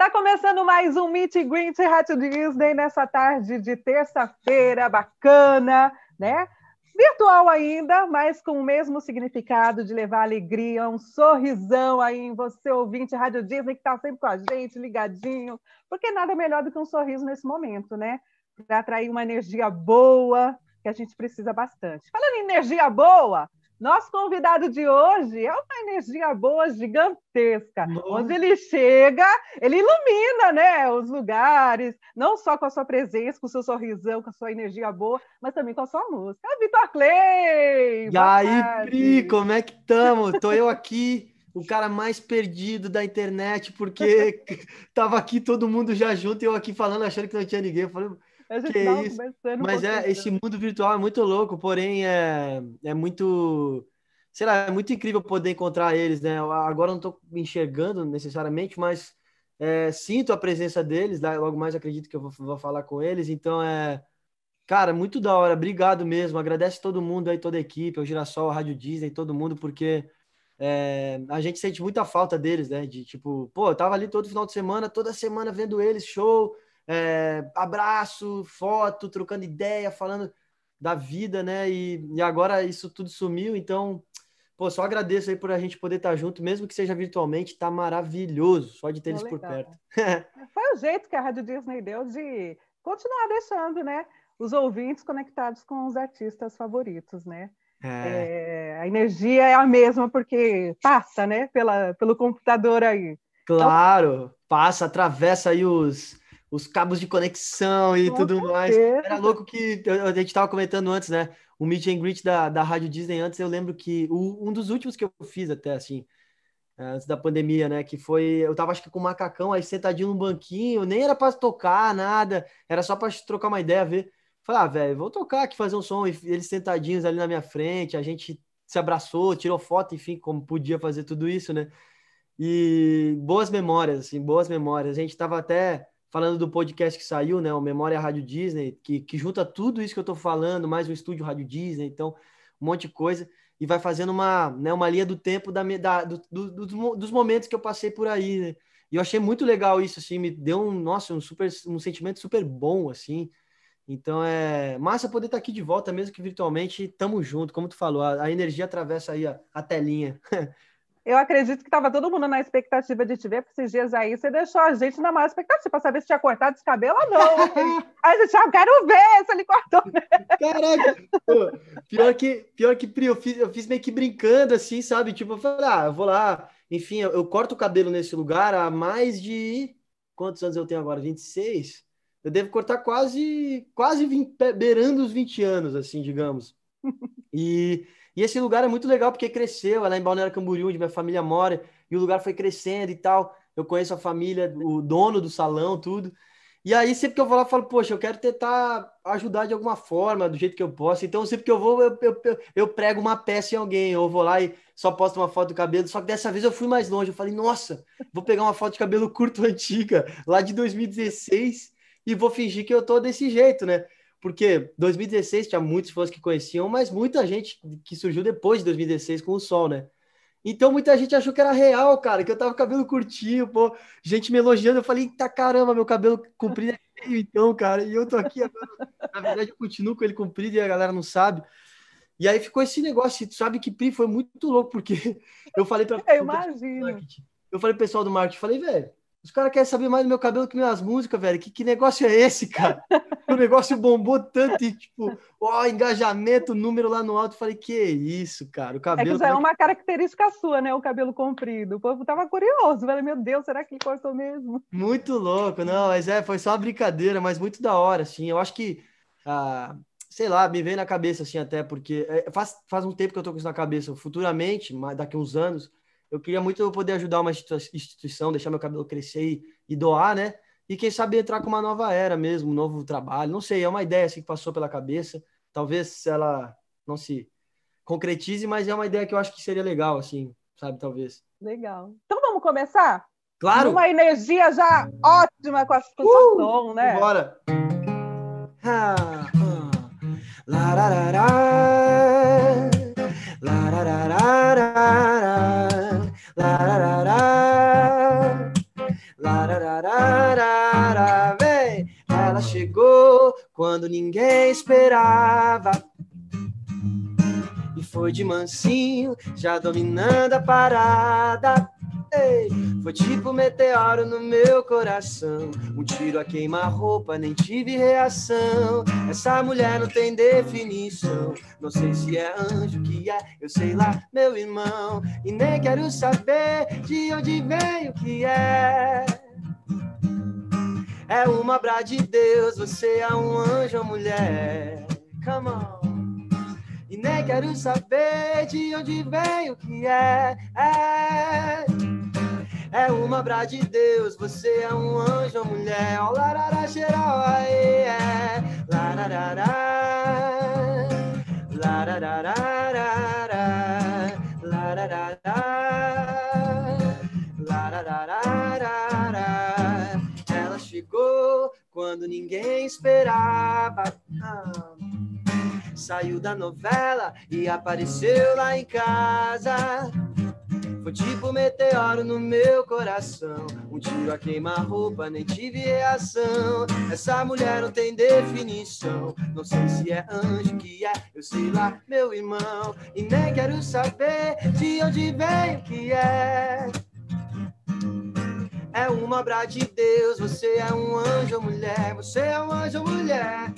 Está começando mais um Meet and Greet Rádio Disney nessa tarde de terça-feira, bacana, né? Virtual ainda, mas com o mesmo significado de levar alegria, um sorrisão aí em você, ouvinte Rádio Disney, que está sempre com a gente, ligadinho, porque nada melhor do que um sorriso nesse momento, né? Para atrair uma energia boa, que a gente precisa bastante. Falando em energia boa, nosso convidado de hoje é uma energia boa gigantesca. Nossa. Onde ele chega, ele ilumina né, os lugares, não só com a sua presença, com o seu sorrisão, com a sua energia boa, mas também com a sua música. É o Vitor Clay! E aí, Pri, como é que estamos? Estou eu aqui, o cara mais perdido da internet, porque estava aqui todo mundo já junto e eu aqui falando, achando que não tinha ninguém. Eu falei, que é isso. Mas é, esse mundo virtual é muito louco, porém é, é muito. Sei lá, é muito incrível poder encontrar eles, né? Agora não estou enxergando necessariamente, mas é, sinto a presença deles, logo mais acredito que eu vou, vou falar com eles, então é. Cara, muito da hora, obrigado mesmo. Agradece todo mundo aí, toda a equipe, o Girassol, a Rádio Disney, todo mundo, porque é, a gente sente muita falta deles, né? De tipo, pô, eu tava ali todo final de semana, toda semana vendo eles, show, é, abraço, foto, trocando ideia, falando da vida, né? E, e, agora isso tudo sumiu, então, pô, só agradeço aí por a gente poder estar tá junto, mesmo que seja virtualmente, tá maravilhoso, só de ter eles por perto. É. Foi o jeito que a Rádio Disney deu de continuar deixando, né? Os ouvintes conectados com os artistas favoritos, né? É. É, a energia é a mesma porque passa, né? Pela, pelo computador aí. Então, claro, passa, atravessa aí os, os cabos de conexão e Com tudo certeza. mais. Era louco que a gente estava comentando antes, né? O meet and greet da, da Rádio Disney antes, eu lembro que o, um dos últimos que eu fiz até, assim, eh, antes da pandemia, né? Que foi, eu tava acho que com o macacão aí sentadinho num banquinho, nem era para tocar nada, era só para trocar uma ideia, ver. Falei, ah, velho, vou tocar aqui, fazer um som. E eles sentadinhos ali na minha frente, a gente se abraçou, tirou foto, enfim, como podia fazer tudo isso, né? E boas memórias, assim, boas memórias. A gente tava até falando do podcast que saiu, né? O Memória Rádio Disney, que, que junta tudo isso que eu estou falando, mais o estúdio Rádio Disney, então, um monte de coisa, e vai fazendo uma, né, uma linha do tempo da, da, do, do, dos momentos que eu passei por aí, né? E eu achei muito legal isso, assim, me deu um, nossa, um super, um sentimento super bom, assim. Então é massa poder estar tá aqui de volta, mesmo que virtualmente, tamo junto, como tu falou, a, a energia atravessa aí a, a telinha. Eu acredito que estava todo mundo na expectativa de te ver, porque esses dias aí você deixou a gente na maior expectativa para saber se tinha cortado esse cabelo ou não. aí a gente, ah, quero ver se ele cortou né? Caraca! Pô, pior que, pior que eu fiz, eu fiz meio que brincando, assim, sabe? Tipo, eu falei, ah, eu vou lá. Enfim, eu, eu corto o cabelo nesse lugar há mais de... Quantos anos eu tenho agora? 26? Eu devo cortar quase, quase 20, beirando os 20 anos, assim, digamos. E... E esse lugar é muito legal porque cresceu, é lá em Balneário Camboriú, onde minha família mora, e o lugar foi crescendo e tal. Eu conheço a família, o dono do salão, tudo. E aí, sempre que eu vou lá, eu falo, poxa, eu quero tentar ajudar de alguma forma, do jeito que eu posso. Então, sempre que eu vou, eu, eu, eu prego uma peça em alguém, ou vou lá e só posto uma foto do cabelo. Só que dessa vez eu fui mais longe. Eu falei, nossa, vou pegar uma foto de cabelo curto antiga, lá de 2016, e vou fingir que eu tô desse jeito, né? porque 2016 tinha muitos fãs que conheciam, mas muita gente que surgiu depois de 2016 com o Sol, né? Então muita gente achou que era real, cara, que eu tava com cabelo curtinho, pô, gente me elogiando, eu falei, tá caramba, meu cabelo comprido é feio então, cara, e eu tô aqui agora, na verdade eu continuo com ele comprido e a galera não sabe. E aí ficou esse negócio, tu sabe que Pri foi muito louco, porque eu falei para eu imagino. Eu falei pessoal do marketing, falei, velho, os caras querem saber mais do meu cabelo que minhas músicas, velho. Que, que negócio é esse, cara? o negócio bombou tanto e, tipo, ó, engajamento, número lá no alto. falei, que isso, cara? O cabelo. É que é, é uma característica sua, né? O cabelo comprido. O povo tava curioso, velho. Meu Deus, será que ele cortou mesmo? Muito louco, não, mas é, foi só uma brincadeira, mas muito da hora, assim. Eu acho que. Ah, sei lá, me veio na cabeça assim até, porque é, faz, faz um tempo que eu tô com isso na cabeça, futuramente, daqui uns anos, eu queria muito poder ajudar uma instituição, deixar meu cabelo crescer e, e doar, né? E quem sabe entrar com uma nova era mesmo, um novo trabalho. Não sei, é uma ideia assim, que passou pela cabeça. Talvez ela não se concretize, mas é uma ideia que eu acho que seria legal, assim, sabe? Talvez. Legal. Então vamos começar? Claro. Uma energia já ótima com, a, sua uh, som, né? Bora. Ah, ah. Larararara, vem. Ela chegou quando ninguém esperava. E foi de mansinho, já dominando a parada. Foi tipo meteoro no meu coração. Um tiro a queima-roupa, nem tive reação. Essa mulher não tem definição. Não sei se é anjo que é, eu sei lá, meu irmão. E nem quero saber de onde veio que é. É uma obra de Deus, você é um anjo ou mulher. Come on. E nem quero saber de onde veio que é. é é uma obra de Deus. Você é um anjo, uma mulher. Oh, larará, xerau, aê, é. Lararará, lararará, lararará, lararará. Ela chegou quando ninguém esperava. saiu da novela e apareceu lá em casa. Foi tipo meteoro no meu coração. Um tiro a queima-roupa, nem tive reação. Essa mulher não tem definição. Não sei se é anjo que é, eu sei lá, meu irmão. E nem quero saber de onde vem que é. É uma obra de Deus, você é um anjo ou mulher, você é um anjo ou mulher.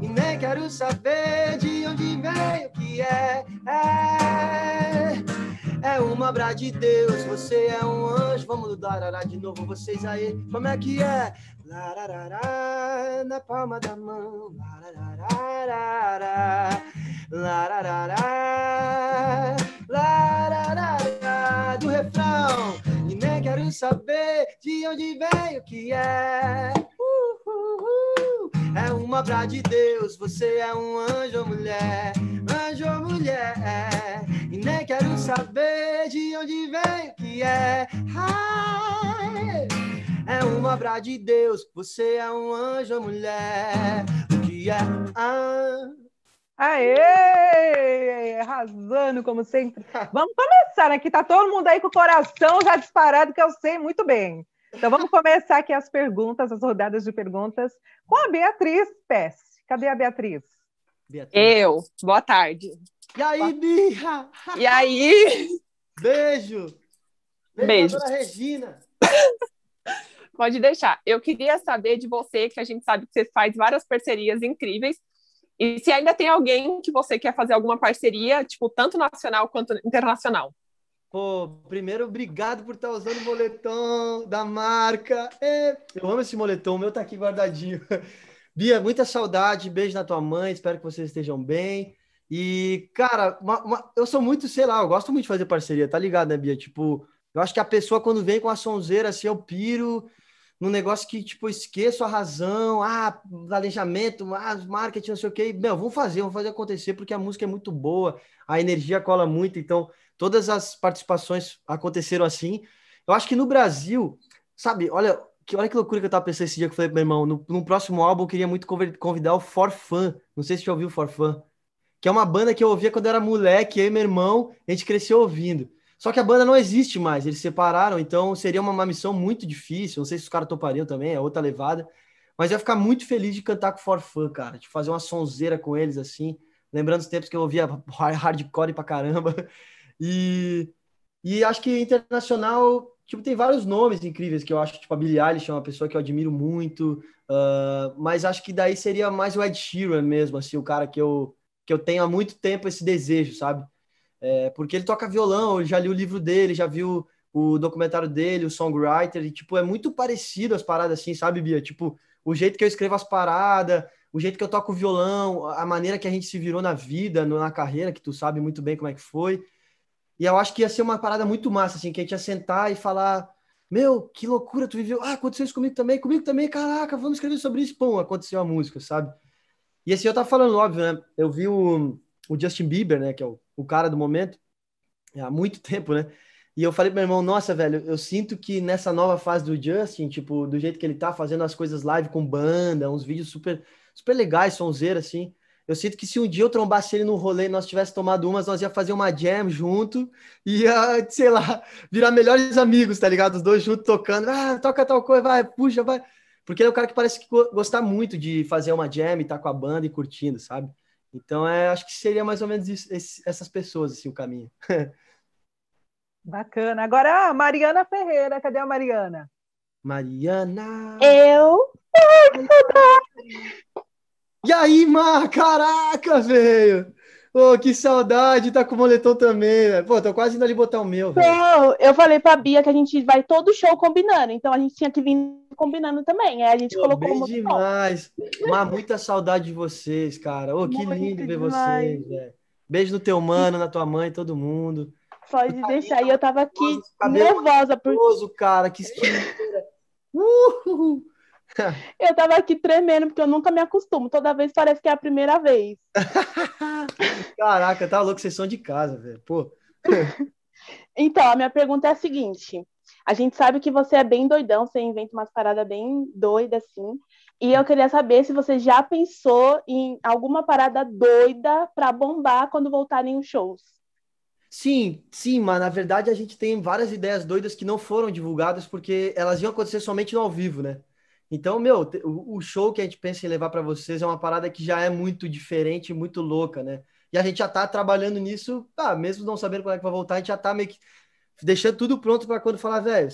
E nem quero saber de onde veio que é. é é uma obra de Deus, você é um anjo. Vamos do darará de novo, vocês aí. Como é que é? Larará na palma da mão. Lararará, Larará. do refrão. E nem quero saber de onde veio que é. Uh, uh, uh é uma obra de Deus. Você é um anjo ou mulher, anjo ou mulher. E nem quero saber de onde vem que é. Ai, é uma obra de Deus. Você é um anjo ou mulher. O que é? Ah. Aê! Arrasando, como sempre. Vamos começar, né? Que tá todo mundo aí com o coração já disparado, que eu sei muito bem. Então vamos começar aqui as perguntas, as rodadas de perguntas com a Beatriz Pes. Cadê a Beatriz? Beatriz? Eu. Boa tarde. E aí, Birra? E aí? Beijo. Beijo. Beijo. Regina. Pode deixar. Eu queria saber de você, que a gente sabe que você faz várias parcerias incríveis. E se ainda tem alguém que você quer fazer alguma parceria, tipo, tanto nacional quanto internacional? Pô, primeiro, obrigado por estar tá usando o moletom da marca. É, eu amo esse moletom, o meu tá aqui guardadinho. Bia, muita saudade, beijo na tua mãe, espero que vocês estejam bem. E, cara, uma, uma, eu sou muito, sei lá, eu gosto muito de fazer parceria, tá ligado, né, Bia? Tipo, eu acho que a pessoa, quando vem com a sonzeira, assim, eu piro num negócio que, tipo, esqueço a razão, ah, planejamento, ah, marketing, não sei o quê. E, meu, vamos fazer, vamos fazer acontecer, porque a música é muito boa, a energia cola muito, então Todas as participações aconteceram assim. Eu acho que no Brasil, sabe, olha que, olha que loucura que eu tava pensando esse dia que eu falei pro meu irmão, no, no próximo álbum eu queria muito convidar o Fun. Não sei se você já ouviu o Fun, que é uma banda que eu ouvia quando eu era moleque, meu irmão, a gente cresceu ouvindo. Só que a banda não existe mais, eles separaram, então seria uma, uma missão muito difícil. Não sei se os caras topariam também, é outra levada. Mas eu ia ficar muito feliz de cantar com o Forfã, cara, de fazer uma sonzeira com eles assim. Lembrando os tempos que eu ouvia hardcore pra caramba. E, e acho que internacional, tipo, tem vários nomes incríveis que eu acho, tipo, a Billie Eilish é uma pessoa que eu admiro muito, uh, mas acho que daí seria mais o Ed Sheeran mesmo, assim, o cara que eu, que eu tenho há muito tempo esse desejo, sabe? É, porque ele toca violão, eu já li o livro dele, já viu o documentário dele, o Songwriter, e, tipo, é muito parecido as paradas assim, sabe, Bia? Tipo, o jeito que eu escrevo as paradas, o jeito que eu toco o violão, a maneira que a gente se virou na vida, na carreira, que tu sabe muito bem como é que foi. E eu acho que ia ser uma parada muito massa, assim, que a gente ia sentar e falar: Meu, que loucura, tu viveu. Ah, aconteceu isso comigo também, comigo também, caraca, vamos escrever sobre isso. Pum, aconteceu a música, sabe? E assim, eu tava falando, óbvio, né? Eu vi o, o Justin Bieber, né, que é o, o cara do momento, há muito tempo, né? E eu falei pro meu irmão, nossa, velho, eu sinto que nessa nova fase do Justin, tipo, do jeito que ele tá fazendo as coisas live com banda, uns vídeos super, super legais, sonzeira, assim, eu sinto que se um dia eu trombasse ele no rolê e nós tivéssemos tomado umas, nós ia fazer uma jam junto, ia, sei lá, virar melhores amigos, tá ligado? Os dois juntos tocando, ah, toca tal coisa, vai, puxa, vai. Porque ele é um cara que parece que gostar muito de fazer uma jam e tá com a banda e curtindo, sabe? Então, é, acho que seria mais ou menos isso, esse, essas pessoas, assim, o caminho. Bacana. Agora, a Mariana Ferreira, cadê a Mariana? Mariana! Eu! Eu e aí, Mar? Caraca, velho! oh, que saudade, tá com o moletom também, velho. Né? Pô, tô quase indo ali botar o meu, velho. Não, eu falei pra Bia que a gente vai todo show combinando, então a gente tinha que vir combinando também. Aí a gente Pô, colocou bem o moletom. demais. Mas muita saudade de vocês, cara. Ô, oh, que lindo ver demais. vocês, velho. Beijo no teu mano, na tua mãe, todo mundo. Pode eu tá deixar. E eu tava aqui nervosa. nervosa por... cara, que esquina. Uhul! eu tava aqui tremendo, porque eu nunca me acostumo. Toda vez parece que é a primeira vez. Caraca, tá louco, vocês são de casa, velho. Pô. então, a minha pergunta é a seguinte. A gente sabe que você é bem doidão, você inventa umas paradas bem doidas, assim. E eu queria saber se você já pensou em alguma parada doida para bombar quando voltarem os shows. Sim, sim, mas na verdade a gente tem várias ideias doidas que não foram divulgadas porque elas iam acontecer somente no ao vivo, né? Então, meu, o show que a gente pensa em levar para vocês é uma parada que já é muito diferente, muito louca, né? E a gente já está trabalhando nisso, tá, mesmo não sabendo quando é que vai voltar, a gente já está meio que deixando tudo pronto para quando falar, velho,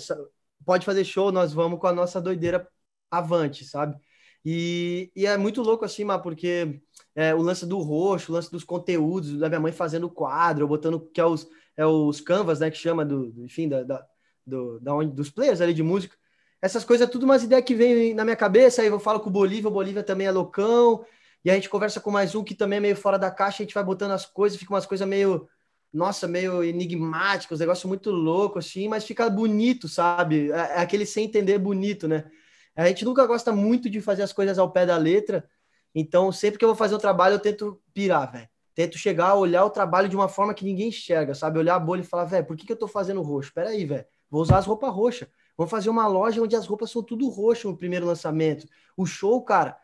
pode fazer show, nós vamos com a nossa doideira avante, sabe? E, e é muito louco assim, mas porque é, o lance do roxo, o lance dos conteúdos, da minha mãe fazendo quadro, botando que é os, é os canvas, né, que chama do, enfim, da, da, do, da onde, dos players ali de música. Essas coisas é tudo umas ideias que vem na minha cabeça, aí eu falo com o Bolívia, o Bolívia também é loucão, e a gente conversa com mais um que também é meio fora da caixa, a gente vai botando as coisas, fica umas coisas meio, nossa, meio enigmáticas, negócio muito louco, assim, mas fica bonito, sabe? É, é aquele sem entender bonito, né? A gente nunca gosta muito de fazer as coisas ao pé da letra, então sempre que eu vou fazer um trabalho, eu tento pirar, velho. Tento chegar, olhar o trabalho de uma forma que ninguém enxerga, sabe? Olhar a bolha e falar, velho, por que, que eu tô fazendo roxo? Peraí, velho, vou usar as roupas roxas. Vou fazer uma loja onde as roupas são tudo roxo no primeiro lançamento. O show, cara,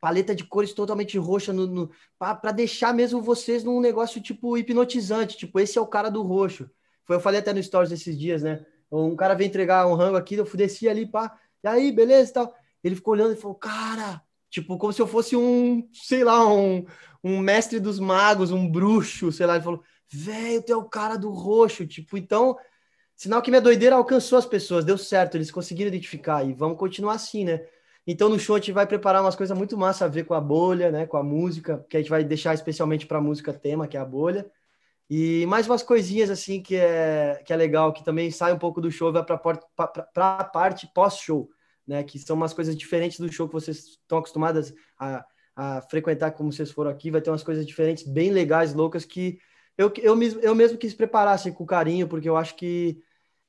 paleta de cores totalmente roxa no, no para deixar mesmo vocês num negócio tipo hipnotizante, tipo esse é o cara do roxo. Foi eu falei até no stories esses dias, né? Um cara veio entregar um rango aqui, eu desci ali, pá. E aí, beleza, e tal. Ele ficou olhando e falou: "Cara, tipo como se eu fosse um, sei lá, um, um mestre dos magos, um bruxo, sei lá". Ele falou: "Velho, tu é o cara do roxo". Tipo, então Sinal que minha doideira alcançou as pessoas, deu certo, eles conseguiram identificar e vamos continuar assim, né? Então no show a gente vai preparar umas coisas muito massa a ver com a bolha, né, com a música, que a gente vai deixar especialmente para a música tema, que é a bolha. E mais umas coisinhas assim que é que é legal, que também sai um pouco do show vai para a parte pós-show, né, que são umas coisas diferentes do show que vocês estão acostumadas a, a frequentar como vocês foram aqui, vai ter umas coisas diferentes bem legais, loucas que eu, eu, mesmo, eu mesmo quis preparar assim, com carinho, porque eu acho que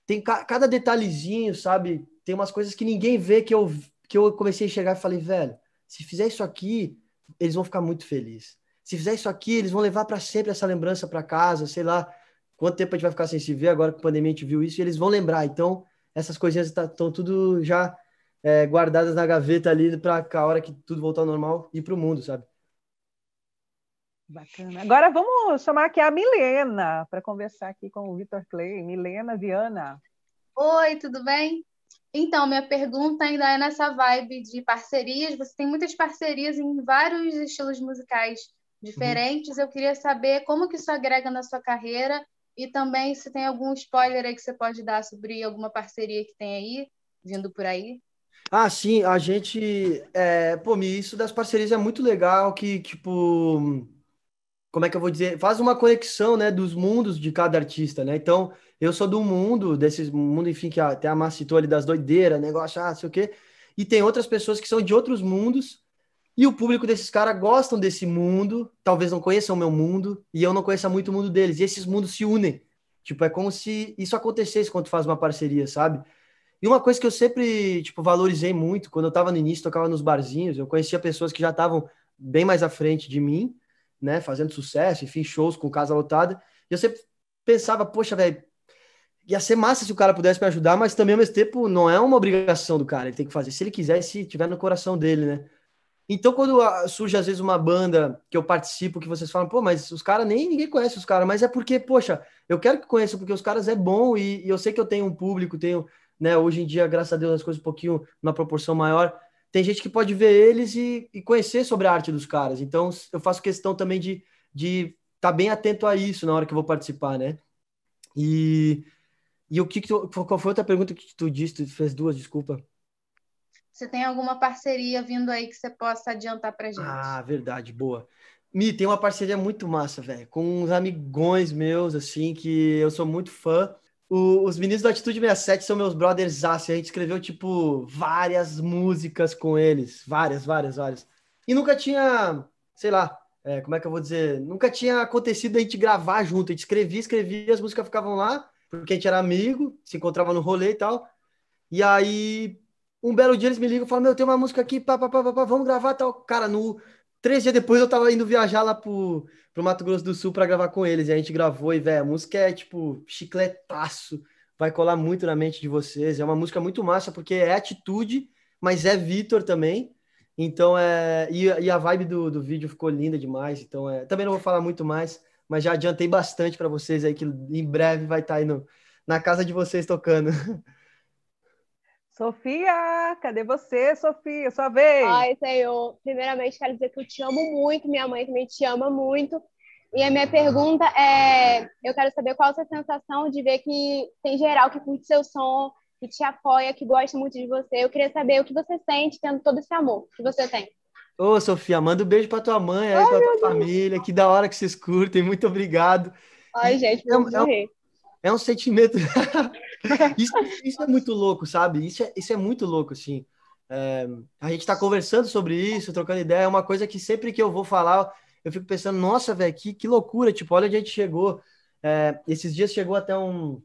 tem ca cada detalhezinho, sabe? Tem umas coisas que ninguém vê que eu, que eu comecei a enxergar e falei, velho, se fizer isso aqui, eles vão ficar muito felizes. Se fizer isso aqui, eles vão levar para sempre essa lembrança para casa, sei lá quanto tempo a gente vai ficar sem se ver, agora que a pandemia a gente viu isso, e eles vão lembrar. Então, essas coisinhas estão tá, tudo já é, guardadas na gaveta ali para a hora que tudo voltar ao normal e para o mundo, sabe? Bacana. Agora vamos chamar aqui a Milena para conversar aqui com o Vitor Clay. Milena Viana. Oi, tudo bem? Então, minha pergunta ainda é nessa vibe de parcerias. Você tem muitas parcerias em vários estilos musicais diferentes. Uhum. Eu queria saber como que isso agrega na sua carreira e também se tem algum spoiler aí que você pode dar sobre alguma parceria que tem aí, vindo por aí. Ah, sim, a gente. É, pô, isso das parcerias é muito legal que, tipo como é que eu vou dizer, faz uma conexão, né, dos mundos de cada artista, né? Então, eu sou do mundo, desse mundo, enfim, que até a Má citou ali das doideiras, negócio, ah, sei o quê. E tem outras pessoas que são de outros mundos, e o público desses caras gostam desse mundo, talvez não conheçam o meu mundo, e eu não conheça muito o mundo deles. E esses mundos se unem. Tipo, é como se isso acontecesse quando tu faz uma parceria, sabe? E uma coisa que eu sempre, tipo, valorizei muito, quando eu tava no início, tocava nos barzinhos, eu conhecia pessoas que já estavam bem mais à frente de mim, né, fazendo sucesso, enfim, shows com casa lotada. E eu sempre pensava, poxa, velho, ia ser massa se o cara pudesse me ajudar, mas também ao mesmo tempo não é uma obrigação do cara, ele tem que fazer se ele quiser, se tiver no coração dele, né? Então, quando ah, surge às vezes uma banda que eu participo, que vocês falam, pô, mas os caras nem ninguém conhece os caras, mas é porque, poxa, eu quero que conheça, porque os caras é bom e, e, eu sei que eu tenho um público, tenho, né, hoje em dia, graças a Deus, as coisas um pouquinho na proporção maior, tem gente que pode ver eles e, e conhecer sobre a arte dos caras. Então, eu faço questão também de estar de tá bem atento a isso na hora que eu vou participar, né? E, e o que, que tu, qual foi outra pergunta que tu disse? Tu fez duas, desculpa. Você tem alguma parceria vindo aí que você possa adiantar pra gente? Ah, verdade, boa. Mi, tem uma parceria muito massa, velho, com uns amigões meus, assim, que eu sou muito fã. O, os meninos do Atitude 67 são meus brothers assim. a gente escreveu, tipo, várias músicas com eles. Várias, várias, várias. E nunca tinha, sei lá, é, como é que eu vou dizer? Nunca tinha acontecido a gente gravar junto. A gente escrevia, escrevia, as músicas ficavam lá, porque a gente era amigo, se encontrava no rolê e tal. E aí, um belo dia eles me ligam e falam: Meu, tem uma música aqui, pá, pá, pá, pá, vamos gravar tal. Cara, no, Três dias depois eu tava indo viajar lá pro, pro Mato Grosso do Sul para gravar com eles. E a gente gravou e, velho, a música é tipo chicletaço. Vai colar muito na mente de vocês. É uma música muito massa, porque é atitude, mas é Vitor também. Então é. E, e a vibe do, do vídeo ficou linda demais. Então é. Também não vou falar muito mais, mas já adiantei bastante para vocês aí que em breve vai estar tá aí no, na casa de vocês tocando. Sofia, cadê você, Sofia? Sua vez! Ai, Senhor, primeiramente quero dizer que eu te amo muito, minha mãe também te ama muito. E a minha pergunta é: eu quero saber qual a sua sensação de ver que tem geral que curte seu som, que te apoia, que gosta muito de você. Eu queria saber o que você sente tendo todo esse amor que você tem. Ô, Sofia, manda um beijo pra tua mãe, aí, Ai, pra tua Deus. família. Que da hora que vocês curtem, muito obrigado. Ai, gente, é, é, é um sentimento. isso, isso, é muito louco, sabe? Isso é, isso é muito louco, assim. É, a gente está conversando sobre isso, trocando ideia, é uma coisa que sempre que eu vou falar, eu fico pensando, nossa, velho, que, que loucura, tipo, olha onde a gente chegou. É, esses dias chegou até um.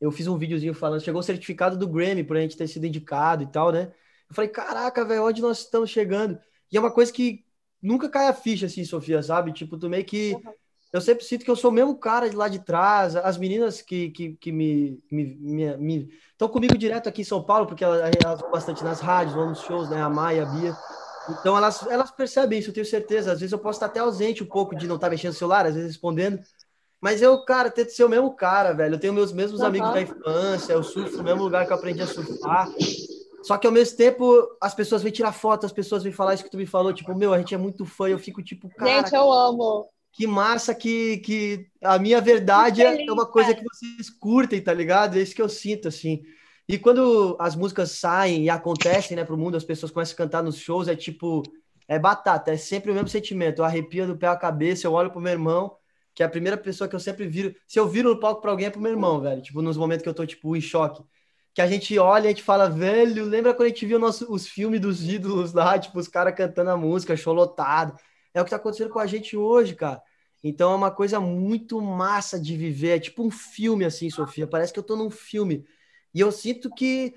Eu fiz um videozinho falando, chegou o certificado do Grammy por a gente ter sido indicado e tal, né? Eu falei, caraca, velho, onde nós estamos chegando? E é uma coisa que nunca cai a ficha, assim, Sofia, sabe? Tipo, tu meio que. Uhum eu sempre sinto que eu sou o mesmo cara de lá de trás. As meninas que, que, que me, me, me, me estão comigo direto aqui em São Paulo, porque elas, elas bastante nas rádios, vão nos shows, né? A Maia, a Bia. Então elas, elas percebem isso, eu tenho certeza. Às vezes eu posso estar até ausente um pouco de não estar mexendo no celular, às vezes respondendo. Mas eu, cara, tento ser o mesmo cara, velho. Eu tenho meus mesmos uhum. amigos da infância, eu surfo no mesmo lugar que eu aprendi a surfar. Só que ao mesmo tempo, as pessoas vêm tirar foto, as pessoas vêm falar isso que tu me falou, tipo, meu, a gente é muito fã, eu fico tipo, cara. Gente, eu amo que massa que, que a minha verdade feliz, é uma coisa cara. que vocês curtem, tá ligado? É isso que eu sinto, assim. E quando as músicas saem e acontecem, né, pro mundo, as pessoas começam a cantar nos shows, é tipo, é batata, é sempre o mesmo sentimento. Eu arrepio do pé à cabeça, eu olho pro meu irmão, que é a primeira pessoa que eu sempre viro. Se eu viro no palco pra alguém, é pro meu irmão, velho. Tipo, nos momentos que eu tô, tipo, em choque. Que a gente olha e a gente fala, velho, lembra quando a gente viu nosso, os filmes dos ídolos lá, tipo, os caras cantando a música, show lotado é o que está acontecendo com a gente hoje, cara. Então é uma coisa muito massa de viver. É tipo um filme, assim, Sofia. Parece que eu estou num filme. E eu sinto que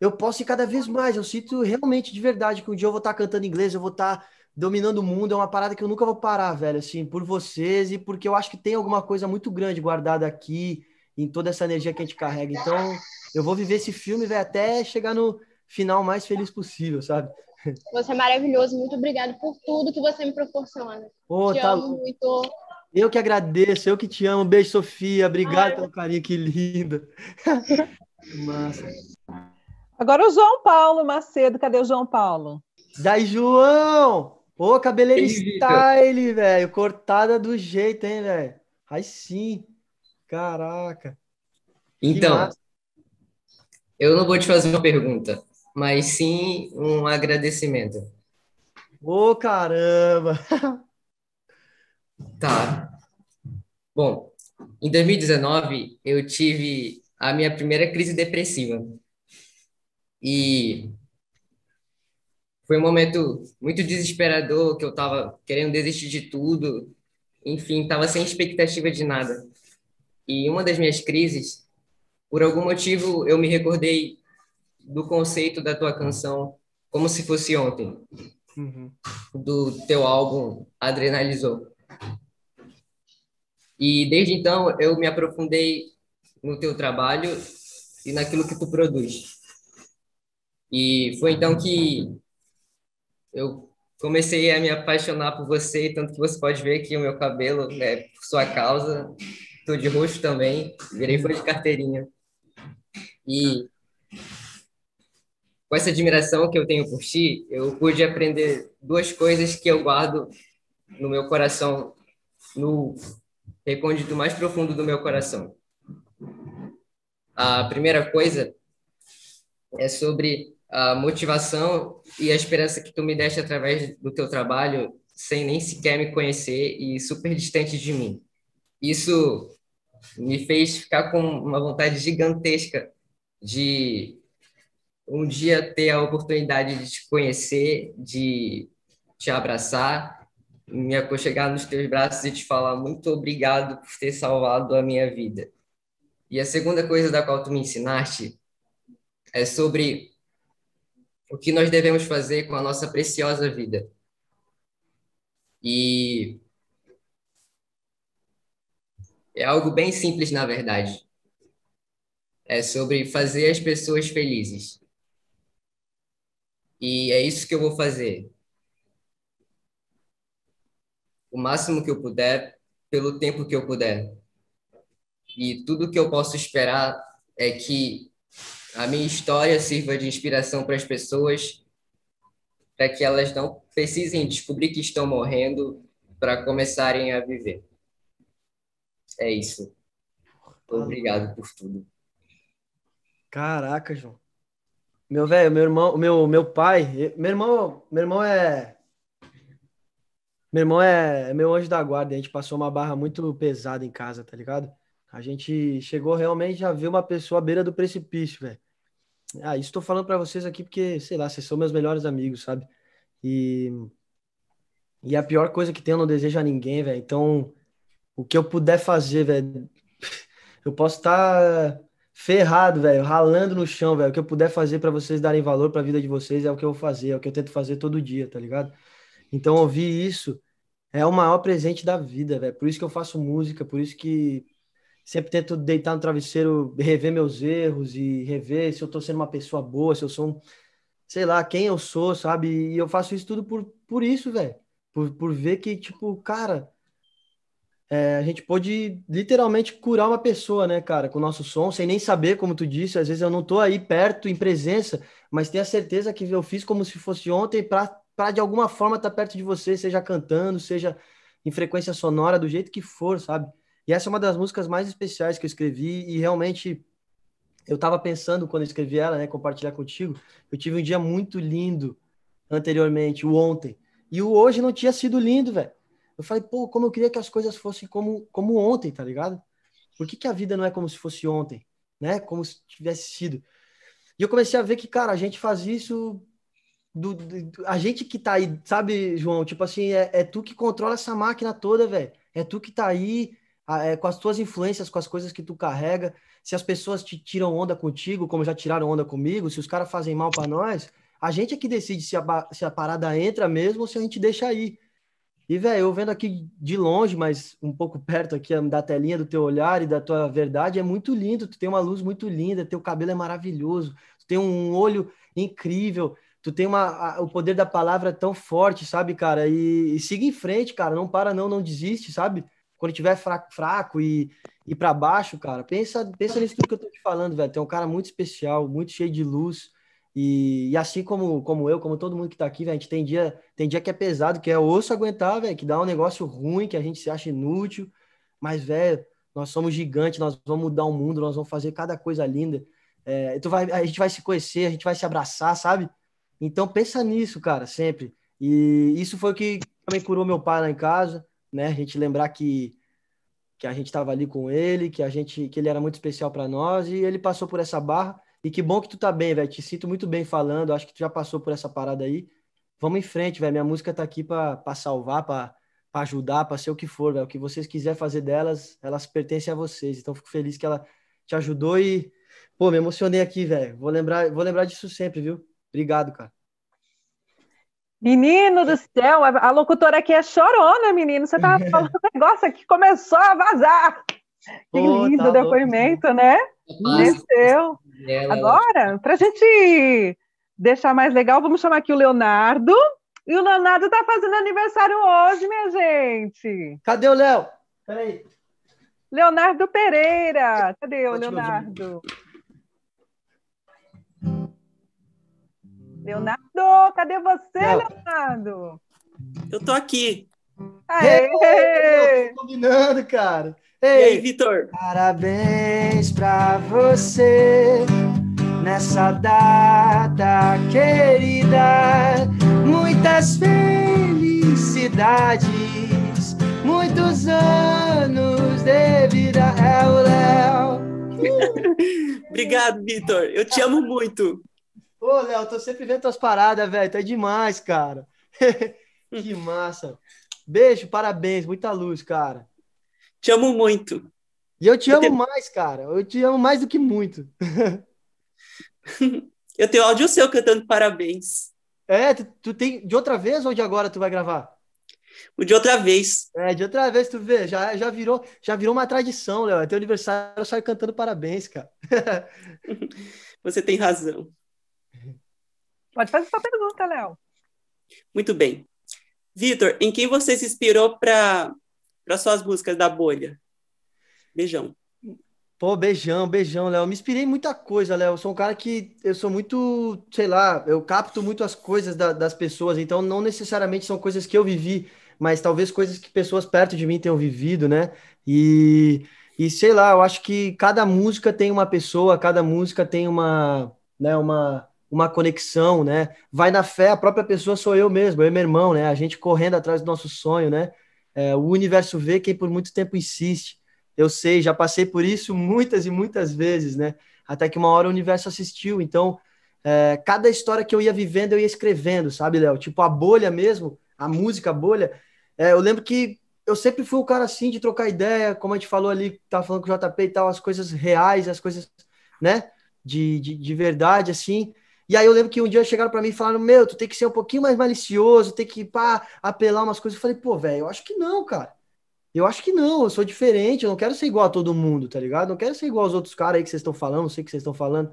eu posso ir cada vez mais. Eu sinto realmente de verdade que um dia eu vou estar tá cantando inglês, eu vou estar tá dominando o mundo. É uma parada que eu nunca vou parar, velho, assim, por vocês e porque eu acho que tem alguma coisa muito grande guardada aqui em toda essa energia que a gente carrega. Então eu vou viver esse filme, velho, até chegar no final mais feliz possível, sabe? Você é maravilhoso. Muito obrigado por tudo que você me proporciona. Te tá... amo muito. Eu que agradeço, eu que te amo. Beijo, Sofia. Obrigado Ai. pelo carinho, que linda. Massa. Agora o João Paulo Macedo. Cadê o João Paulo? Daí, João! Ô, cabeleiro style, velho. Cortada do jeito, hein, velho? Aí sim. Caraca. Então, eu não vou te fazer uma pergunta mas sim um agradecimento. Ô, oh, caramba! tá. Bom, em 2019 eu tive a minha primeira crise depressiva. E foi um momento muito desesperador que eu estava querendo desistir de tudo, enfim, estava sem expectativa de nada. E uma das minhas crises, por algum motivo, eu me recordei do conceito da tua canção Como Se Fosse Ontem, uhum. do teu álbum Adrenalizou. E desde então eu me aprofundei no teu trabalho e naquilo que tu produz. E foi então que eu comecei a me apaixonar por você, tanto que você pode ver que o meu cabelo é por sua causa, tô de roxo também, virei foi uhum. de carteirinha. E com essa admiração que eu tenho por ti, eu pude aprender duas coisas que eu guardo no meu coração, no recôndito mais profundo do meu coração. A primeira coisa é sobre a motivação e a esperança que tu me deste através do teu trabalho, sem nem sequer me conhecer e super distante de mim. Isso me fez ficar com uma vontade gigantesca de um dia ter a oportunidade de te conhecer, de te abraçar, me aconchegar nos teus braços e te falar muito obrigado por ter salvado a minha vida. E a segunda coisa da qual tu me ensinaste é sobre o que nós devemos fazer com a nossa preciosa vida. E é algo bem simples, na verdade. É sobre fazer as pessoas felizes e é isso que eu vou fazer. O máximo que eu puder, pelo tempo que eu puder. E tudo que eu posso esperar é que a minha história sirva de inspiração para as pessoas, para que elas não precisem descobrir que estão morrendo para começarem a viver. É isso. Obrigado por tudo. Caraca, João. Meu velho, meu irmão, meu, meu pai, meu irmão, meu irmão é. Meu irmão é, é meu anjo da guarda. A gente passou uma barra muito pesada em casa, tá ligado? A gente chegou realmente já viu uma pessoa à beira do precipício, velho. Ah, isso tô falando para vocês aqui porque, sei lá, vocês são meus melhores amigos, sabe? E. E a pior coisa que tem eu não desejo a ninguém, velho. Então, o que eu puder fazer, velho. Eu posso estar. Tá ferrado, velho, ralando no chão, velho. O que eu puder fazer para vocês darem valor para a vida de vocês é o que eu vou fazer, é o que eu tento fazer todo dia, tá ligado? Então, ouvir isso é o maior presente da vida, velho. Por isso que eu faço música, por isso que sempre tento deitar no travesseiro, rever meus erros e rever se eu tô sendo uma pessoa boa, se eu sou um, sei lá, quem eu sou, sabe? E eu faço isso tudo por, por isso, velho. Por, por ver que, tipo, cara, é, a gente pôde literalmente curar uma pessoa, né, cara, com o nosso som, sem nem saber, como tu disse. Às vezes eu não tô aí perto, em presença, mas tenho a certeza que eu fiz como se fosse ontem para de alguma forma estar tá perto de você, seja cantando, seja em frequência sonora, do jeito que for, sabe? E essa é uma das músicas mais especiais que eu escrevi e realmente eu estava pensando quando eu escrevi ela, né, compartilhar contigo. Eu tive um dia muito lindo anteriormente, o ontem. E o hoje não tinha sido lindo, velho. Eu falei, pô, como eu queria que as coisas fossem como, como ontem, tá ligado? Por que, que a vida não é como se fosse ontem, né? Como se tivesse sido. E eu comecei a ver que, cara, a gente faz isso. Do, do a gente que tá aí, sabe, João? Tipo assim, é, é tu que controla essa máquina toda, velho. É tu que tá aí, é, com as tuas influências, com as coisas que tu carrega. Se as pessoas te tiram onda contigo, como já tiraram onda comigo, se os caras fazem mal para nós, a gente é que decide se a, se a parada entra mesmo ou se a gente deixa aí. E, velho, eu vendo aqui de longe, mas um pouco perto aqui da telinha do teu olhar e da tua verdade, é muito lindo. Tu tem uma luz muito linda, teu cabelo é maravilhoso, tu tem um olho incrível, tu tem uma, a, o poder da palavra tão forte, sabe, cara? E, e, siga em frente, cara. Não para, não, não desiste, sabe? Quando tiver fraco, fraco e, e para baixo, cara, pensa, pensa nisso tudo que eu tô te falando, velho. Tem é um cara muito especial, muito cheio de luz e, e, assim como, como eu, como todo mundo que tá aqui, véio, a gente tem dia, tem dia que é pesado, que é osso aguentar, que dá um negócio ruim, que a gente se acha inútil. Mas, velho, nós somos gigantes, nós vamos mudar o mundo, nós vamos fazer cada coisa linda. É, tu vai, a gente vai se conhecer, a gente vai se abraçar, sabe? Então pensa nisso, cara, sempre. E isso foi o que também curou meu pai lá em casa, né? A gente lembrar que que a gente estava ali com ele, que a gente que ele era muito especial para nós e ele passou por essa barra e que bom que tu tá bem, velho. Te sinto muito bem falando. Acho que tu já passou por essa parada aí. Vamos em frente, velho. Minha música tá aqui para salvar, para ajudar, para ser o que for, velho. O que vocês quiserem fazer delas, elas pertencem a vocês. Então fico feliz que ela te ajudou e pô, me emocionei aqui, velho. Vou lembrar, vou lembrar disso sempre, viu? Obrigado, cara. Menino do céu, a locutora aqui é chorona, menino. Você tava tá falando um negócio aqui, começou a vazar. Pô, que lindo tá depoimento, louco. né? Desceu. Ela... Agora, para a gente deixar mais legal, vamos chamar aqui o Leonardo. E o Leonardo está fazendo aniversário hoje, minha gente. Cadê o Léo? Peraí. Leonardo Pereira. Cadê o Leonardo? Leonardo, cadê você, Léo. Leonardo? Eu tô aqui. Aê! Aê! Eu tô combinando, cara. Ei, e aí, Vitor? Parabéns pra você nessa data querida. Muitas felicidades, muitos anos de vida. É o Léo. Obrigado, Vitor. Eu te amo muito. Ô, Léo, tô sempre vendo tuas paradas, velho. Tá demais, cara. que massa. Beijo, parabéns, muita luz, cara. Te amo muito. E eu te eu amo tenho... mais, cara. Eu te amo mais do que muito. eu tenho áudio seu cantando parabéns. É, tu, tu, tem de outra vez ou de agora tu vai gravar? O de outra vez. É, de outra vez, tu vê, já, já virou já virou uma tradição, Léo. É teu aniversário, eu saio cantando parabéns, cara. Você tem razão. Pode fazer sua pergunta, Léo. Muito bem. Vitor, em quem você se inspirou para para suas músicas da bolha. Beijão. Pô, beijão, beijão, Léo. Me inspirei em muita coisa, Léo. Eu sou um cara que eu sou muito, sei lá, eu capto muito as coisas da, das pessoas, então não necessariamente são coisas que eu vivi, mas talvez coisas que pessoas perto de mim tenham vivido, né? E, e sei lá, eu acho que cada música tem uma pessoa, cada música tem uma, né, uma, uma conexão, né? Vai na fé, a própria pessoa sou eu mesmo, eu e meu irmão, né? A gente correndo atrás do nosso sonho, né? É, o universo vê quem por muito tempo insiste. Eu sei, já passei por isso muitas e muitas vezes, né? Até que uma hora o universo assistiu. Então, é, cada história que eu ia vivendo, eu ia escrevendo, sabe, Léo? Tipo, a bolha mesmo, a música a bolha. É, eu lembro que eu sempre fui o cara assim de trocar ideia, como a gente falou ali, tá falando com o JP e tal, as coisas reais, as coisas, né? De, de, de verdade, assim. E aí eu lembro que um dia chegaram para mim e falaram: Meu, tu tem que ser um pouquinho mais malicioso, tem que pá, apelar umas coisas. Eu falei: Pô, velho, eu acho que não, cara. Eu acho que não, eu sou diferente, eu não quero ser igual a todo mundo, tá ligado? Não quero ser igual aos outros caras aí que vocês estão falando, não sei o que vocês estão falando.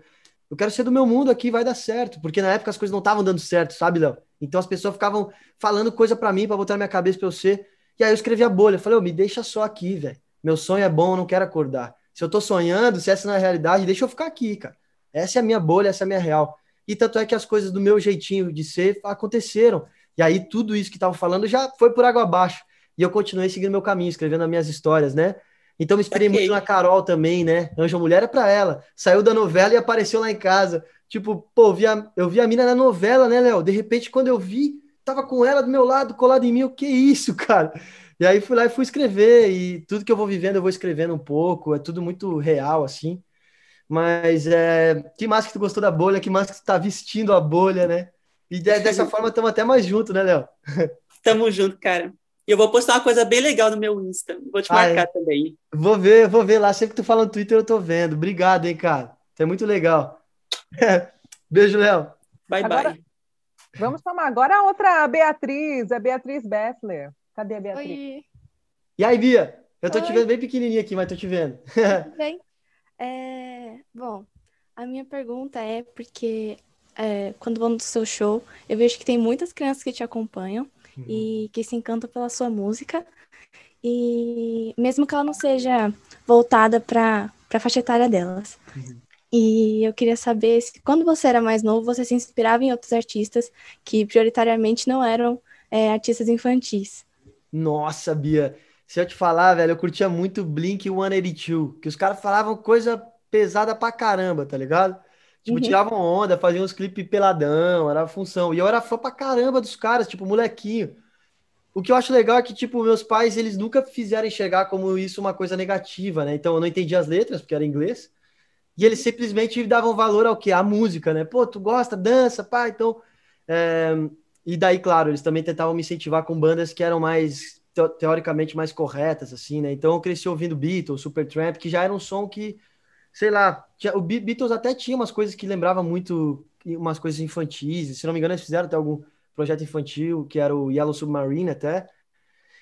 Eu quero ser do meu mundo aqui, vai dar certo. Porque na época as coisas não estavam dando certo, sabe, Léo? Então as pessoas ficavam falando coisa para mim, para botar na minha cabeça pra eu ser. E aí eu escrevi a bolha. Eu falei, oh, me deixa só aqui, velho. Meu sonho é bom, eu não quero acordar. Se eu tô sonhando, se essa não é a realidade, deixa eu ficar aqui, cara. Essa é a minha bolha, essa é a minha real. E tanto é que as coisas do meu jeitinho de ser aconteceram. E aí tudo isso que estava falando já foi por água abaixo. E eu continuei seguindo meu caminho, escrevendo as minhas histórias, né? Então me inspirei okay. muito na Carol também, né? Anjo Mulher é pra ela. Saiu da novela e apareceu lá em casa. Tipo, pô, vi a, eu vi a mina na novela, né, Léo? De repente, quando eu vi, tava com ela do meu lado, colada em mim. O que é isso, cara? E aí fui lá e fui escrever. E tudo que eu vou vivendo, eu vou escrevendo um pouco. É tudo muito real, assim. Mas é, que mais que tu gostou da bolha, que mais que tu tá vestindo a bolha, né? E dessa forma estamos até mais juntos, né, Léo? Tamo junto, cara. E eu vou postar uma coisa bem legal no meu Insta. Vou te marcar ah, é. também. Vou ver, vou ver lá. Sempre que tu fala no Twitter, eu tô vendo. Obrigado, hein, cara. é muito legal. Beijo, Léo. Bye, agora, bye. Vamos tomar agora a outra Beatriz, a Beatriz Bessler. Cadê a Beatriz? Oi. E aí, Bia? Eu tô Oi. te vendo bem pequenininha aqui, mas tô te vendo. Tudo bem? É, bom, a minha pergunta é porque é, quando vão no seu show, eu vejo que tem muitas crianças que te acompanham uhum. e que se encantam pela sua música. E mesmo que ela não seja voltada para a faixa etária delas. Uhum. E eu queria saber se quando você era mais novo, você se inspirava em outros artistas que prioritariamente não eram é, artistas infantis. Nossa, Bia, se eu te falar, velho, eu curtia muito Blink 182, que os caras falavam coisa pesada pra caramba, tá ligado? Tipo, uhum. tiravam onda, faziam uns clipes peladão, era a função. E eu era fã pra caramba dos caras, tipo, molequinho. O que eu acho legal é que, tipo, meus pais, eles nunca fizeram enxergar como isso uma coisa negativa, né? Então eu não entendia as letras, porque era inglês. E eles simplesmente davam valor ao que? A música, né? Pô, tu gosta, dança, pá, então. É... E daí, claro, eles também tentavam me incentivar com bandas que eram mais teoricamente mais corretas, assim, né? Então eu cresci ouvindo Beatles, Supertramp, que já era um som que, sei lá, tinha, o Beatles até tinha umas coisas que lembrava muito umas coisas infantis, se não me engano eles fizeram até algum projeto infantil, que era o Yellow Submarine até,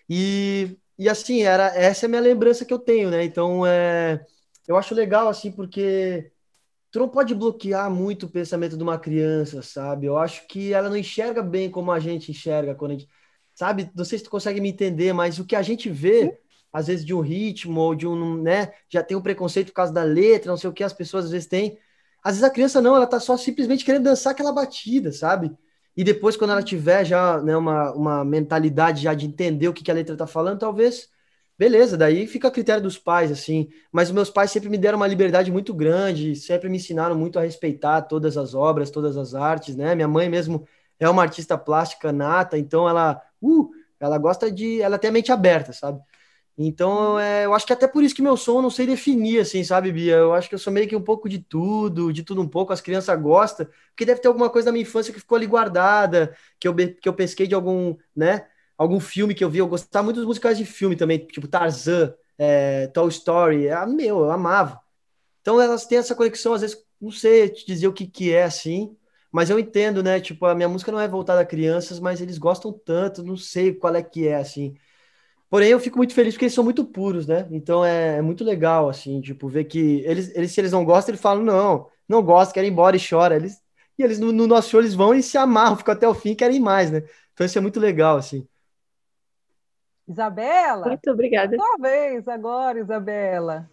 e, e assim, era essa é a minha lembrança que eu tenho, né? Então é, eu acho legal, assim, porque tu não pode bloquear muito o pensamento de uma criança, sabe? Eu acho que ela não enxerga bem como a gente enxerga quando a gente sabe? Não sei se tu consegue me entender, mas o que a gente vê, às vezes, de um ritmo ou de um, né? Já tem um preconceito por causa da letra, não sei o que as pessoas às vezes têm. Às vezes a criança não, ela tá só simplesmente querendo dançar aquela batida, sabe? E depois, quando ela tiver já né, uma, uma mentalidade já de entender o que, que a letra tá falando, talvez, beleza, daí fica a critério dos pais, assim. Mas meus pais sempre me deram uma liberdade muito grande, sempre me ensinaram muito a respeitar todas as obras, todas as artes, né? Minha mãe mesmo é uma artista plástica nata, então ela uh, ela gosta de. Ela tem a mente aberta, sabe? Então, é, eu acho que até por isso que meu som eu não sei definir, assim, sabe, Bia? Eu acho que eu sou meio que um pouco de tudo, de tudo um pouco, as crianças gostam, porque deve ter alguma coisa da minha infância que ficou ali guardada, que eu, que eu pesquei de algum, né, algum filme que eu vi, eu gostava muito dos musicais de filme também, tipo Tarzan, é, Toy Story, ah, meu, eu amava. Então, elas têm essa conexão, às vezes, não sei te dizer o que que é, assim, mas eu entendo, né? Tipo, a minha música não é voltada a crianças, mas eles gostam tanto, não sei qual é que é, assim. Porém, eu fico muito feliz porque eles são muito puros, né? Então é, é muito legal, assim, tipo, ver que eles, eles, se eles não gostam, eles falam, não, não gosto, querem ir embora e chora. Eles, e eles, no, no nosso show, eles vão e se amarram, ficam até o fim querem mais, né? Então isso é muito legal, assim. Isabela? Muito obrigada. vez agora, Isabela.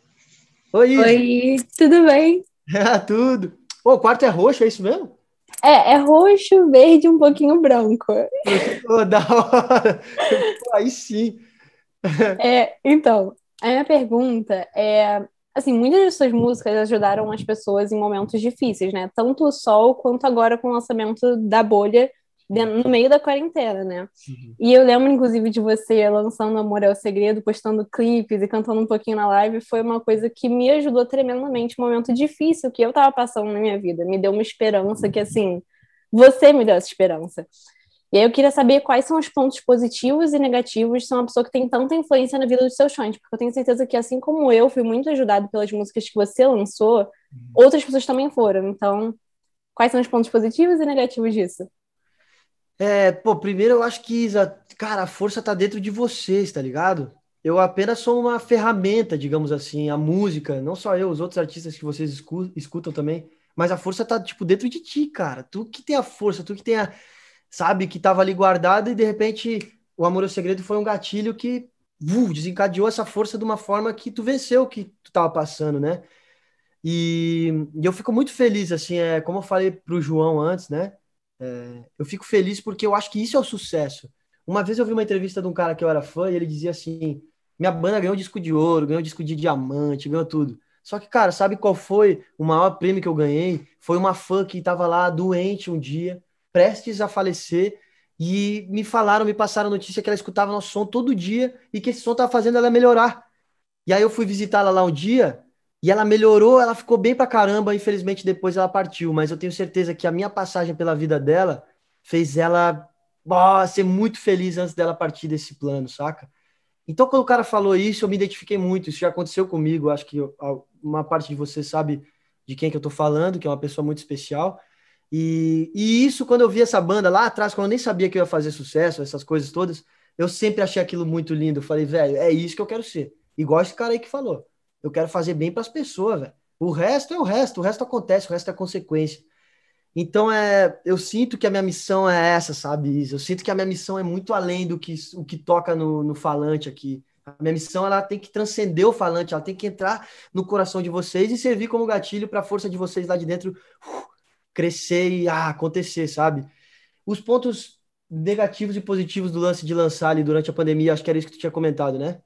Oi, Oi tudo bem? tudo. o quarto é roxo, é isso mesmo? É, é roxo, verde um pouquinho branco. Oh, da hora! Aí sim! É, então, a minha pergunta é... Assim, muitas de suas músicas ajudaram as pessoas em momentos difíceis, né? Tanto o Sol quanto agora com o lançamento da Bolha, Uhum. no meio da quarentena, né? Uhum. E eu lembro, inclusive, de você lançando Amor é o Segredo, postando clipes e cantando um pouquinho na live. Foi uma coisa que me ajudou tremendamente. Um momento difícil que eu tava passando na minha vida. Me deu uma esperança que, assim, você me deu essa esperança. E aí eu queria saber quais são os pontos positivos e negativos de ser uma pessoa que tem tanta influência na vida dos seus fãs, porque eu tenho certeza que, assim como eu, fui muito ajudado pelas músicas que você lançou, uhum. outras pessoas também foram. Então, quais são os pontos positivos e negativos disso? É, pô, primeiro eu acho que, Isa cara, a força tá dentro de vocês, tá ligado? Eu apenas sou uma ferramenta, digamos assim, a música, não só eu, os outros artistas que vocês escutam, também, mas a força tá, tipo, dentro de ti, cara. Tu que tem a força, tu que tem a. Sabe, que tava ali guardado e de repente o Amor ao Segredo foi um gatilho que uh, desencadeou essa força de uma forma que tu venceu o que tu tava passando, né? E, e eu fico muito feliz, assim, é, como eu falei pro João antes, né? É, eu fico feliz porque eu acho que isso é o sucesso. Uma vez eu vi uma entrevista de um cara que eu era fã e ele dizia assim: minha banda ganhou disco de ouro, ganhou disco de diamante, ganhou tudo. Só que, cara, sabe qual foi o maior prêmio que eu ganhei? Foi uma fã que estava lá doente um dia, prestes a falecer, e me falaram, me passaram a notícia que ela escutava nosso som todo dia e que esse som estava fazendo ela melhorar. E aí eu fui visitá-la lá um dia e ela melhorou, ela ficou bem pra caramba. Infelizmente, depois ela partiu. Mas eu tenho certeza que a minha passagem pela vida dela fez ela oh, ser muito feliz antes dela partir desse plano, saca? Então, quando o cara falou isso, eu me identifiquei muito. Isso já aconteceu comigo. Acho que eu, uma parte de você sabe de quem que eu tô falando, que é uma pessoa muito especial. E, e isso, quando eu vi essa banda lá atrás, quando eu nem sabia que eu ia fazer sucesso, essas coisas todas, eu sempre achei aquilo muito lindo. Eu falei, velho, é isso que eu quero ser. Igual esse cara aí que falou. Eu quero fazer bem para as pessoas, velho. O resto é o resto, o resto acontece, o resto é consequência. Então é, eu sinto que a minha missão é essa, sabe? Eu sinto que a minha missão é muito além do que o que toca no, no falante aqui. A minha missão ela tem que transcender o falante, ela tem que entrar no coração de vocês e servir como gatilho para a força de vocês lá de dentro uh, crescer e ah, acontecer, sabe? Os pontos negativos e positivos do lance de lançar ali durante a pandemia, acho que era isso que tu tinha comentado, né?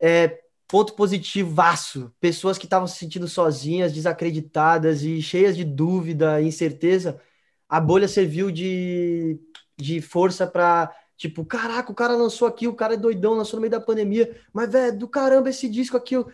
É, ponto positivaço. Pessoas que estavam se sentindo sozinhas, desacreditadas e cheias de dúvida e incerteza. A bolha serviu de, de força para, tipo, caraca, o cara lançou aqui, o cara é doidão, lançou no meio da pandemia. Mas, velho, do caramba esse disco aqui. Eu...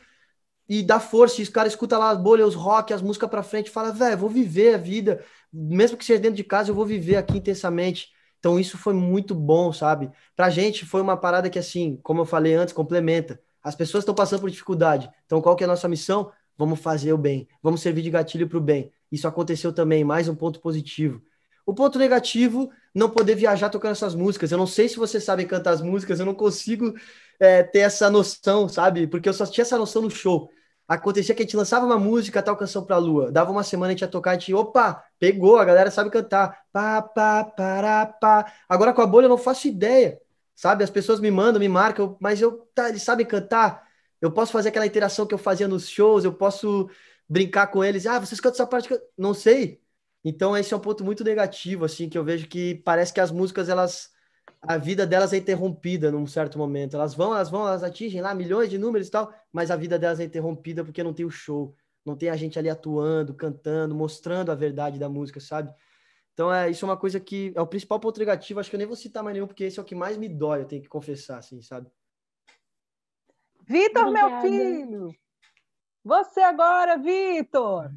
E dá força, e os caras escutam lá as bolhas, os rock, as músicas para frente, fala, velho, vou viver a vida. Mesmo que seja dentro de casa, eu vou viver aqui intensamente. Então, isso foi muito bom, sabe? Pra gente, foi uma parada que, assim, como eu falei antes, complementa as pessoas estão passando por dificuldade. Então, qual que é a nossa missão? Vamos fazer o bem. Vamos servir de gatilho para o bem. Isso aconteceu também. Mais um ponto positivo. O ponto negativo, não poder viajar tocando essas músicas. Eu não sei se vocês sabem cantar as músicas. Eu não consigo é, ter essa noção, sabe? Porque eu só tinha essa noção no show. Acontecia que a gente lançava uma música, tal canção para a lua. Dava uma semana, a gente ia tocar, a gente, opa, pegou, a galera sabe cantar. Pá, pá, pará, pá. Agora com a bolha eu não faço ideia sabe? As pessoas me mandam, me marcam, mas eu, tá, eles sabem cantar, eu posso fazer aquela interação que eu fazia nos shows, eu posso brincar com eles, ah, vocês cantam essa parte que eu não sei. Então esse é um ponto muito negativo, assim, que eu vejo que parece que as músicas, elas, a vida delas é interrompida num certo momento. Elas vão, elas vão, elas atingem lá milhões de números e tal, mas a vida delas é interrompida porque não tem o show, não tem a gente ali atuando, cantando, mostrando a verdade da música, sabe? Então, é, isso é uma coisa que é o principal ponto negativo. Acho que eu nem vou citar mais nenhum, porque esse é o que mais me dói, eu tenho que confessar, assim, sabe? Vitor, meu filho! Você agora, Vitor!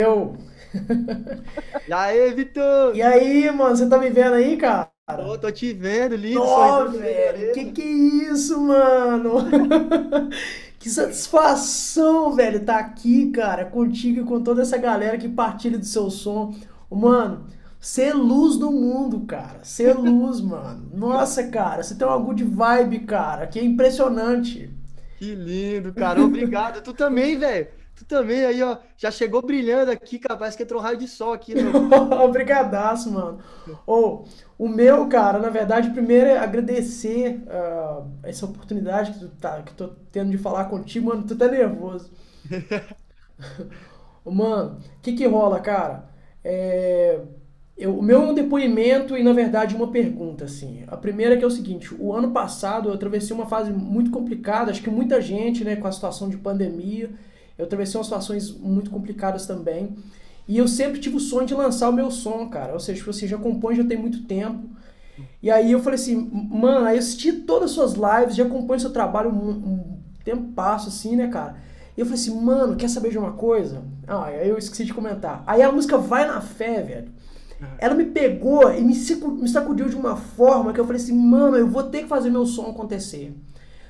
Eu! e aí, Vitor? E aí, mano, você tá me vendo aí, cara? Tô, tô te vendo, lindo. Tô, velho, que que é isso, mano? que satisfação, velho, tá aqui, cara, contigo e com toda essa galera que partilha do seu som. Mano, Ser luz do mundo, cara. Ser luz, mano. Nossa, cara, você tem uma good vibe, cara, que é impressionante. Que lindo, cara. Obrigado. tu também, velho. Tu também aí, ó. Já chegou brilhando aqui, cara. Parece que entrou um raio de sol aqui, né? Obrigadaço, mano. Ou, oh, o meu, cara, na verdade, primeiro é agradecer uh, essa oportunidade que tu tá, que tô tendo de falar contigo, mano. Tu tá nervoso. mano, o que que rola, cara? É, eu, o meu depoimento e, na verdade, uma pergunta, assim. A primeira é que é o seguinte, o ano passado eu atravessei uma fase muito complicada, acho que muita gente, né, com a situação de pandemia, eu atravessei umas situações muito complicadas também, e eu sempre tive o sonho de lançar o meu som, cara, ou seja, você tipo assim, já compõe já tem muito tempo, e aí eu falei assim, mano, aí eu assisti todas as suas lives, já acompanho seu trabalho um, um tempo passo, assim, né, cara, e eu falei assim, mano, quer saber de uma coisa? Ah, eu esqueci de comentar. Aí a música Vai na Fé, velho, ela me pegou e me sacudiu de uma forma que eu falei assim, mano, eu vou ter que fazer meu som acontecer.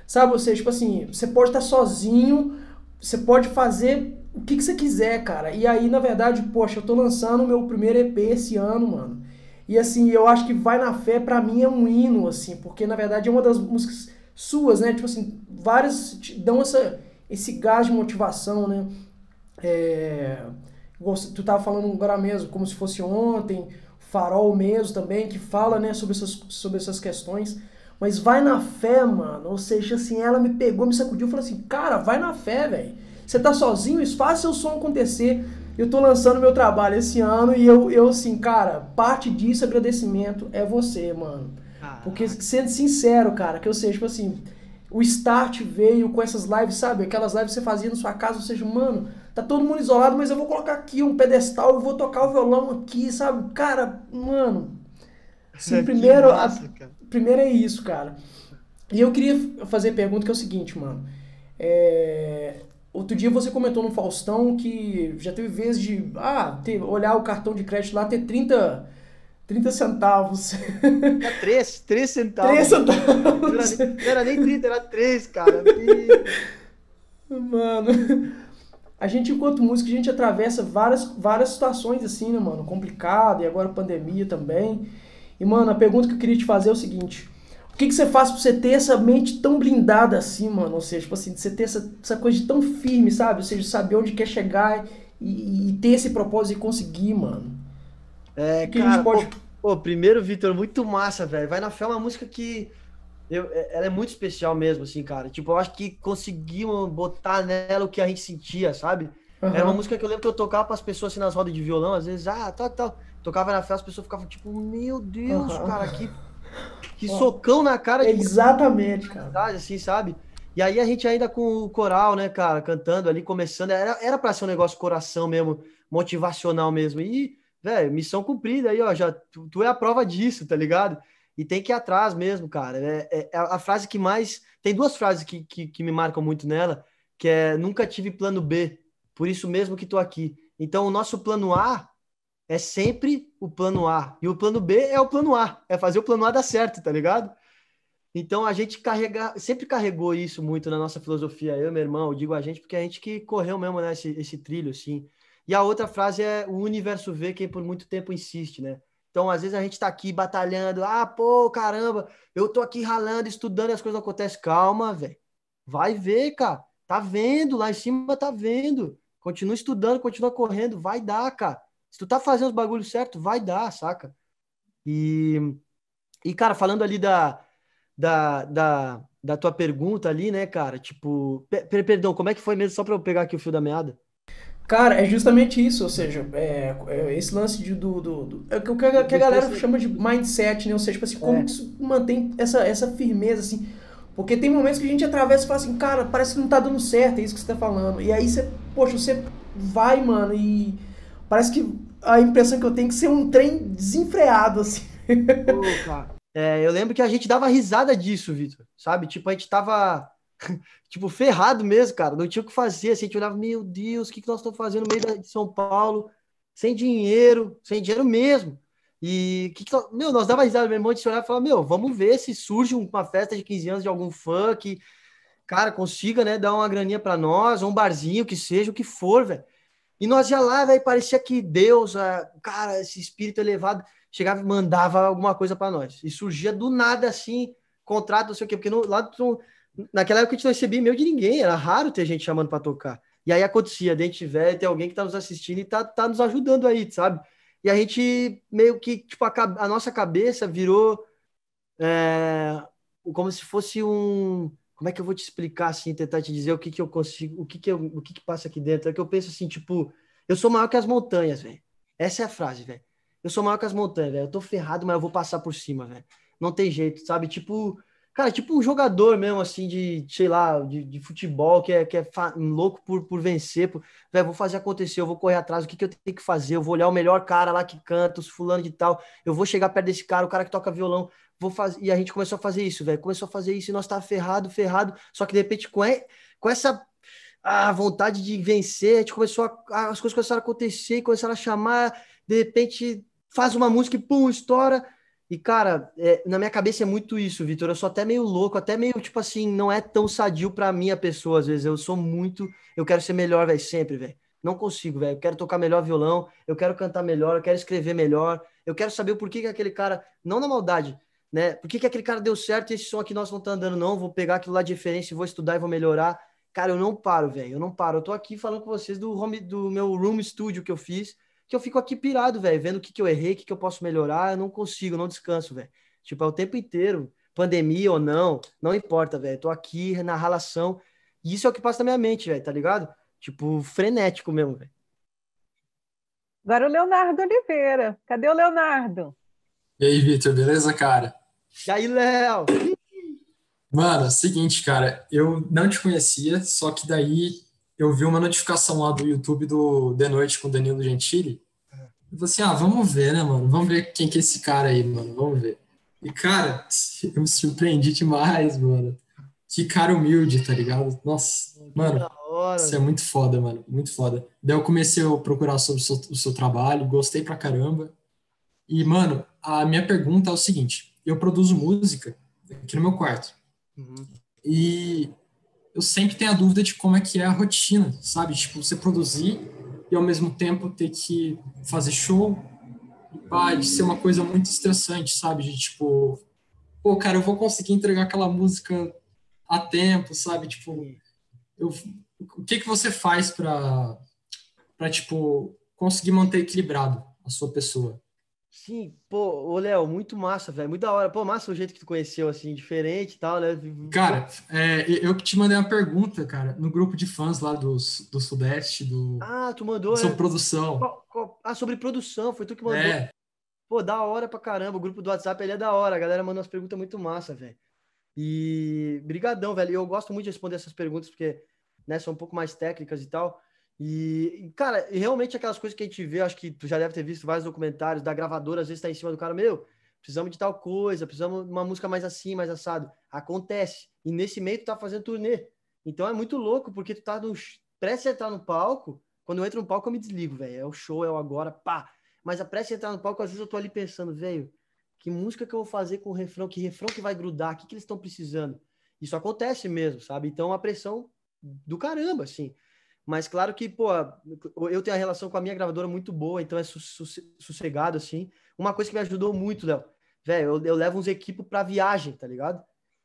Sabe, você, tipo assim, você pode estar sozinho, você pode fazer o que, que você quiser, cara. E aí, na verdade, poxa, eu tô lançando o meu primeiro EP esse ano, mano. E assim, eu acho que Vai na Fé, pra mim, é um hino, assim, porque na verdade é uma das músicas suas, né? Tipo assim, várias te dão essa, esse gás de motivação, né? É Tu tava falando agora mesmo, como se fosse ontem, Farol mesmo também, que fala né, sobre, essas, sobre essas questões. Mas vai na fé, mano. Ou seja, assim, ela me pegou, me sacudiu e falou assim: cara, vai na fé, velho. Você tá sozinho, isso faz seu som acontecer. Eu tô lançando meu trabalho esse ano e eu, eu assim, cara, parte disso, agradecimento, é você, mano. Porque, sendo sincero, cara, que eu seja, tipo assim, o start veio com essas lives, sabe? Aquelas lives que você fazia na sua casa, ou seja, mano, tá todo mundo isolado, mas eu vou colocar aqui um pedestal e vou tocar o violão aqui, sabe? Cara, mano. Assim, primeiro, massa, a, primeiro é isso, cara. E eu queria fazer a pergunta que é o seguinte, mano. É, outro dia você comentou no Faustão que já teve vez de ah, ter, olhar o cartão de crédito lá ter 30 30 centavos. Era 3, 3 centavos. 3 centavos. Não era, nem, não era nem 30, era 3, cara. E... Mano a gente, enquanto músico, a gente atravessa várias, várias situações assim, né, mano? Complicado, e agora pandemia também. E, mano, a pergunta que eu queria te fazer é o seguinte. O que, que você faz pra você ter essa mente tão blindada assim, mano? Ou seja, tipo assim, você ter essa, essa coisa de tão firme, sabe? Ou seja, saber onde quer chegar e, e ter esse propósito e conseguir, mano. É, que cara, a gente pode... pô, pô primeiro, Vitor, muito massa, velho. Vai na fé é uma música que eu, é, ela é muito especial mesmo, assim, cara. Tipo, eu acho que conseguimos botar nela o que a gente sentia, sabe? Uhum. Era uma música que eu lembro que eu tocava para as pessoas assim, nas rodas de violão, às vezes, ah, tal, tal. Tocava na festa, as pessoas ficavam tipo, meu Deus, uhum. cara, que, que socão na cara. De... Exatamente, cara. Assim, sabe? E aí a gente ainda com o coral, né, cara, cantando ali, começando. Era, era ser um negócio coração mesmo, motivacional mesmo. E, velho, missão cumprida aí, ó, já, tu, tu é a prova disso, tá ligado? e tem que ir atrás mesmo, cara. É, é, é, a frase que mais. Tem duas frases que, que, que, me marcam muito nela, que é nunca tive plano B, por isso mesmo que tô aqui. Então, o nosso plano A é sempre o plano A. E o plano B é o plano A. É fazer o plano A dar certo, tá ligado? Então a gente carrega, sempre carregou isso muito na nossa filosofia. Eu, meu irmão, eu digo a gente, porque é a gente que correu mesmo né, esse, esse trilho, assim. E a outra frase é o universo vê quem por muito tempo insiste, né? Então, às vezes a gente está aqui batalhando, ah, pô, caramba, eu tô aqui ralando, estudando, as coisas não acontecem. Calma, velho. Vai ver, cara. Tá vendo, lá em cima tá vendo. Continua estudando, continua correndo, vai dar, cara. Se tu tá fazendo os bagulhos certo, vai dar, saca? E, e cara, falando ali da, da, da, da tua pergunta ali, né, cara? Tipo, per, perdão, como é que foi mesmo? Só para eu pegar aqui o fio da meada. Cara, é justamente isso, ou seja, é, é esse lance de, do, do, do é, que, a, que a galera chama de mindset, né? Ou seja, tipo assim, como é. que isso mantém essa, essa firmeza, assim. Porque tem momentos que a gente atravessa e fala assim, cara, parece que não tá dando certo, é isso que você tá falando. E aí você, poxa, você vai, mano, e parece que a impressão que eu tenho é que ser é um trem desenfreado, assim. Opa. é, eu lembro que a gente dava risada disso, Vitor, sabe? Tipo, a gente tava tipo, ferrado mesmo, cara. Não tinha o que fazer. Assim, a gente olhava, meu Deus, o que, que nós estamos fazendo no meio de São Paulo? Sem dinheiro, sem dinheiro mesmo. E que, que meu, nós dava risada, meu irmão de olhar e falava, meu, vamos ver se surge uma festa de 15 anos de algum fã que, cara, consiga, né, dar uma graninha para nós, um barzinho, que seja, o que for, velho. E nós ia lá, velho, parecia que Deus, cara, esse espírito elevado, chegava e mandava alguma coisa para nós. E surgia do nada, assim, contrato, não sei o quê, porque no, lá, Naquela época a gente não recebia e-mail de ninguém, era raro ter gente chamando para tocar. E aí acontecia, dentro de velho, tem alguém que está nos assistindo e tá, tá nos ajudando aí, sabe? E a gente meio que, tipo, a, a nossa cabeça virou é, como se fosse um. Como é que eu vou te explicar assim, tentar te dizer o que que eu consigo, o que que, eu, o que, que passa aqui dentro? É que eu penso assim, tipo, eu sou maior que as montanhas, velho. Essa é a frase, velho. Eu sou maior que as montanhas, velho. Eu tô ferrado, mas eu vou passar por cima, velho. Não tem jeito, sabe? Tipo, Cara, tipo um jogador mesmo, assim, de, sei lá, de, de futebol, que é, que é louco por, por vencer. Por, véio, vou fazer acontecer, eu vou correr atrás, o que, que eu tenho que fazer? Eu vou olhar o melhor cara lá que canta, os fulano de tal, eu vou chegar perto desse cara, o cara que toca violão, vou fazer. E a gente começou a fazer isso, velho. Começou a fazer isso e nós tava tá ferrado, ferrado. Só que de repente, com, é, com essa a vontade de vencer, a gente começou a, as coisas começaram a acontecer, começaram a chamar, de repente faz uma música e pum, estoura e, cara, é, na minha cabeça é muito isso, Vitor. Eu sou até meio louco, até meio, tipo assim, não é tão sadio pra minha pessoa, às vezes. Eu sou muito. Eu quero ser melhor, velho, sempre, velho. Não consigo, velho. Eu quero tocar melhor violão, eu quero cantar melhor, eu quero escrever melhor. Eu quero saber por que, que aquele cara. Não na maldade, né? Por que, que aquele cara deu certo e esse som aqui nós não tá andando, não? Vou pegar aquilo lá de referência, vou estudar e vou melhorar. Cara, eu não paro, velho. Eu não paro. Eu tô aqui falando com vocês do home, do meu room studio que eu fiz que eu fico aqui pirado, velho, vendo o que, que eu errei, o que, que eu posso melhorar. Eu não consigo, não descanso, velho. Tipo, é o tempo inteiro, pandemia ou não, não importa, velho. Tô aqui na ralação. E isso é o que passa na minha mente, velho, tá ligado? Tipo, frenético mesmo, velho. Agora o Leonardo Oliveira. Cadê o Leonardo? E aí, Vitor, beleza, cara? E aí, Léo? Mano, é seguinte, cara, eu não te conhecia, só que daí eu vi uma notificação lá do YouTube do The Noite com o Danilo Gentili. Eu falei assim, ah, vamos ver, né, mano? Vamos ver quem que é esse cara aí, mano. Vamos ver. E, cara, eu me surpreendi demais, mano. Que cara humilde, tá ligado? Nossa, mano, isso é muito foda, mano. Muito foda. Daí eu comecei a procurar sobre o seu, o seu trabalho, gostei pra caramba. E, mano, a minha pergunta é o seguinte. Eu produzo música aqui no meu quarto. Uhum. E eu sempre tenho a dúvida de como é que é a rotina, sabe? Tipo, você produzir e ao mesmo tempo ter que fazer show, vai de ser uma coisa muito estressante, sabe? De tipo, pô, cara, eu vou conseguir entregar aquela música a tempo, sabe? Tipo, eu, o que que você faz para para tipo conseguir manter equilibrado a sua pessoa? Sim, pô, ô Léo, muito massa, velho, muito da hora. Pô, massa o jeito que tu conheceu, assim, diferente e tal, né? Cara, é, eu que te mandei uma pergunta, cara, no grupo de fãs lá do, do Sudeste, do... Ah, tu mandou, Sobre é, produção. ah, sobre produção, foi tu que mandou. É. Pô, da hora pra caramba, o grupo do WhatsApp, ele é da hora, a galera mandou umas perguntas muito massa, velho. E brigadão, velho, eu gosto muito de responder essas perguntas, porque, né, são um pouco mais técnicas e tal, e, cara, realmente aquelas coisas que a gente vê, acho que tu já deve ter visto vários documentários da gravadora, às vezes tá em cima do cara, meu, precisamos de tal coisa, precisamos de uma música mais assim, mais assado. Acontece. E nesse meio tu tá fazendo turnê. Então é muito louco, porque tu tá no... Presta entrar no palco, quando eu entro no palco eu me desligo, velho. É o show, é o agora, pá. Mas a pressa entrar no palco, às vezes eu tô ali pensando, velho, que música que eu vou fazer com o refrão, que refrão que vai grudar, o que, que eles estão precisando. Isso acontece mesmo, sabe? Então a pressão do caramba, assim. Mas claro que, pô, eu tenho a relação com a minha gravadora muito boa, então é sossegado, assim. Uma coisa que me ajudou muito, Léo, velho, eu, eu, levo uns equipos para viagem, tá ligado?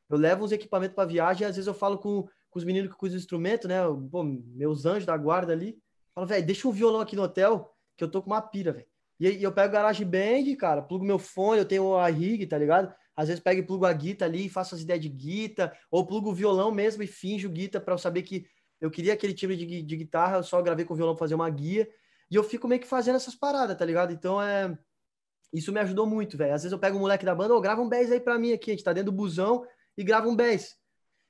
Eu levo uns equipamentos para viagem, às vezes eu falo com, com os meninos que cuidam do instrumento, né? Pô, meus anjos da guarda ali. Falo, velho, deixa um violão aqui no hotel, que eu tô com uma pira, velho. E, eu pego garagem GarageBand, cara, plugo meu fone, eu tenho a rig, tá ligado? Às vezes pego e plugo a guita ali, faço as ideias de guita, ou plugo o violão mesmo e finjo guita para eu saber que eu queria aquele timbre de, de guitarra, eu só gravei com o violão pra fazer uma guia. E eu fico meio que fazendo essas paradas, tá ligado? Então é. Isso me ajudou muito, velho. Às vezes eu pego um moleque da banda, ou oh, grava um bass aí pra mim aqui, a gente tá dentro do busão e grava um bass.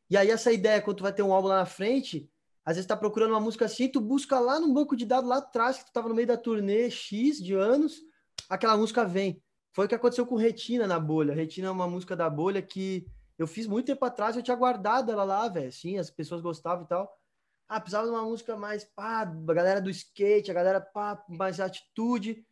E aí essa ideia, quando tu vai ter um álbum lá na frente, às vezes tá procurando uma música assim, tu busca lá no banco de dados lá atrás, que tu tava no meio da turnê X de anos, aquela música vem. Foi o que aconteceu com Retina na bolha. Retina é uma música da bolha que eu fiz muito tempo atrás, eu tinha guardado ela lá, velho. Sim, as pessoas gostavam e tal. Ah, precisava de uma música mais, pá, a galera do skate, a galera, pá, mais atitude,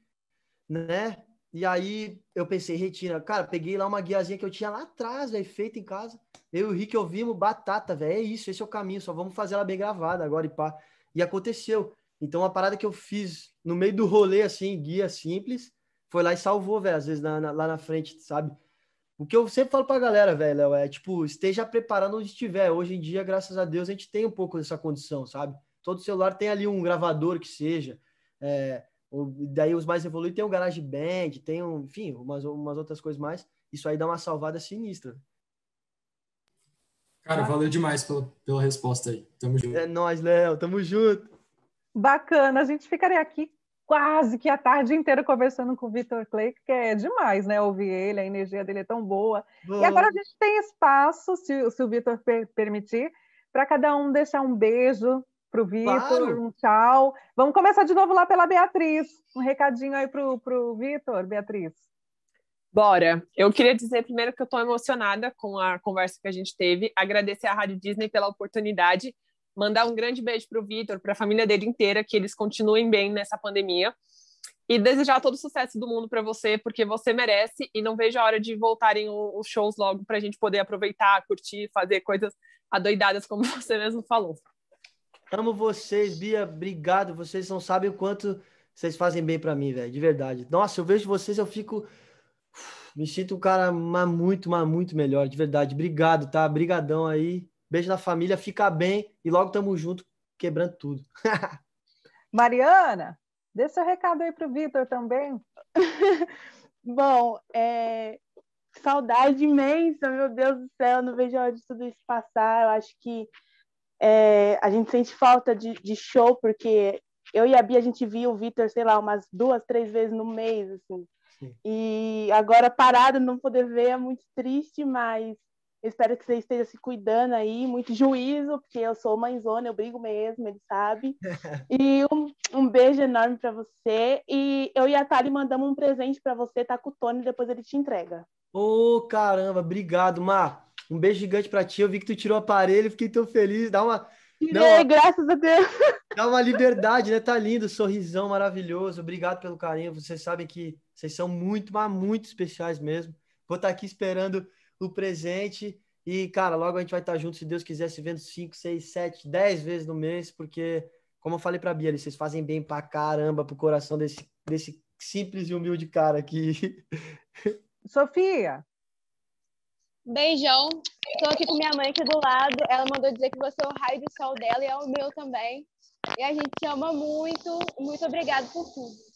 né? E aí eu pensei, retira. Cara, peguei lá uma guiazinha que eu tinha lá atrás, velho, feita em casa. Eu e o Rick ouvimos batata, velho. É isso, esse é o caminho, só vamos fazer ela bem gravada agora e pá. E aconteceu. Então, a parada que eu fiz no meio do rolê, assim, guia simples, foi lá e salvou, velho, às vezes na, na, lá na frente, sabe? O que eu sempre falo pra galera, velho, Léo, é tipo, esteja preparado onde estiver. Hoje em dia, graças a Deus, a gente tem um pouco dessa condição, sabe? Todo celular tem ali um gravador que seja. É, daí os mais evoluídos tem um GarageBand, tem um, enfim, umas, umas outras coisas mais. Isso aí dá uma salvada sinistra. Cara, valeu demais pela, pela resposta aí. Tamo junto. É nóis, Léo. Tamo junto. Bacana. A gente ficaria aqui quase que a tarde inteira conversando com o Vitor Clay, que é demais, né? Ouvir ele, a energia dele é tão boa. E agora a gente tem espaço, se, se o Vitor per permitir, para cada um deixar um beijo para o Vitor, claro. um tchau. Vamos começar de novo lá pela Beatriz. Um recadinho aí para o Vitor, Beatriz. Bora. Eu queria dizer primeiro que eu estou emocionada com a conversa que a gente teve, agradecer à Rádio Disney pela oportunidade mandar um grande beijo para o Vitor, para a família dele inteira, que eles continuem bem nessa pandemia. E desejar todo o sucesso do mundo para você, porque você merece. E não vejo a hora de voltarem os shows logo para a gente poder aproveitar, curtir, fazer coisas adoidadas, como você mesmo falou. Amo vocês, Bia. Obrigado. Vocês não sabem o quanto vocês fazem bem para mim, velho. De verdade. Nossa, eu vejo vocês, eu fico. Me sinto um cara muito, muito melhor. De verdade. Obrigado, tá? Brigadão aí. Beijo na família, fica bem e logo tamo junto, quebrando tudo. Mariana, deixa seu recado aí pro Vitor também. Bom, é... saudade imensa, meu Deus do céu, não vejo a hora de tudo isso passar. Eu acho que é... a gente sente falta de, de show, porque eu e a Bia, a gente via o Vitor, sei lá, umas duas, três vezes no mês, assim. Sim. E agora parado, não poder ver é muito triste, mas espero que você esteja se cuidando aí, muito juízo, porque eu sou mãezona, eu brigo mesmo, ele sabe. E um, um beijo enorme para você. E eu e a Thali mandamos um presente para você, tá com o Tony, depois ele te entrega. Ô, oh, caramba, obrigado, Mar. Um beijo gigante para ti. Eu vi que tu tirou o aparelho, fiquei tão feliz. Dá uma. Tirei, graças a Deus. Dá uma liberdade, né? Tá lindo, sorrisão maravilhoso. Obrigado pelo carinho. Vocês sabem que vocês são muito, mas muito especiais mesmo. Vou estar tá aqui esperando o presente. E, cara, logo a gente vai estar junto, se Deus quiser, se vendo 5, 6, 7, 10 vezes no mês, porque, como eu falei para a Bia, vocês fazem bem pra caramba pro coração desse, desse simples e humilde cara aqui. Sofia! Beijão. Estou aqui com minha mãe aqui do lado. Ela mandou dizer que você é o raio do sol dela e é o meu também. E a gente te ama muito. Muito obrigada por tudo.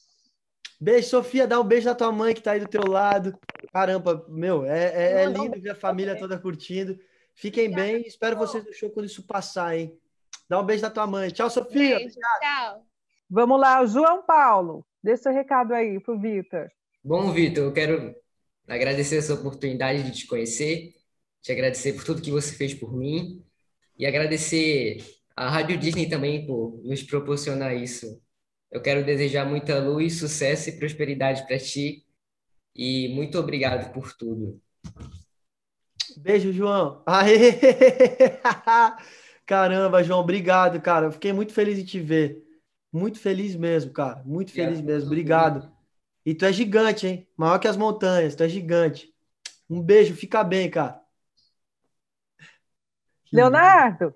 Beijo, Sofia, dá um beijo na tua mãe que tá aí do teu lado. Caramba, meu, é, é, é lindo ver a família toda curtindo. Fiquem bem, espero vocês no show quando isso passar, hein? Dá um beijo na tua mãe. Tchau, Sofia. Beijo, tchau. Vamos lá, João Paulo, dê seu recado aí pro Vitor. Bom, Vitor, eu quero agradecer essa oportunidade de te conhecer, te agradecer por tudo que você fez por mim e agradecer a Rádio Disney também por nos proporcionar isso eu quero desejar muita luz, sucesso e prosperidade para ti. E muito obrigado por tudo. Beijo, João. Aê! Caramba, João, obrigado, cara. Eu fiquei muito feliz em te ver. Muito feliz mesmo, cara. Muito feliz mesmo. Obrigado. E tu é gigante, hein? Maior que as montanhas. Tu é gigante. Um beijo. Fica bem, cara. Leonardo.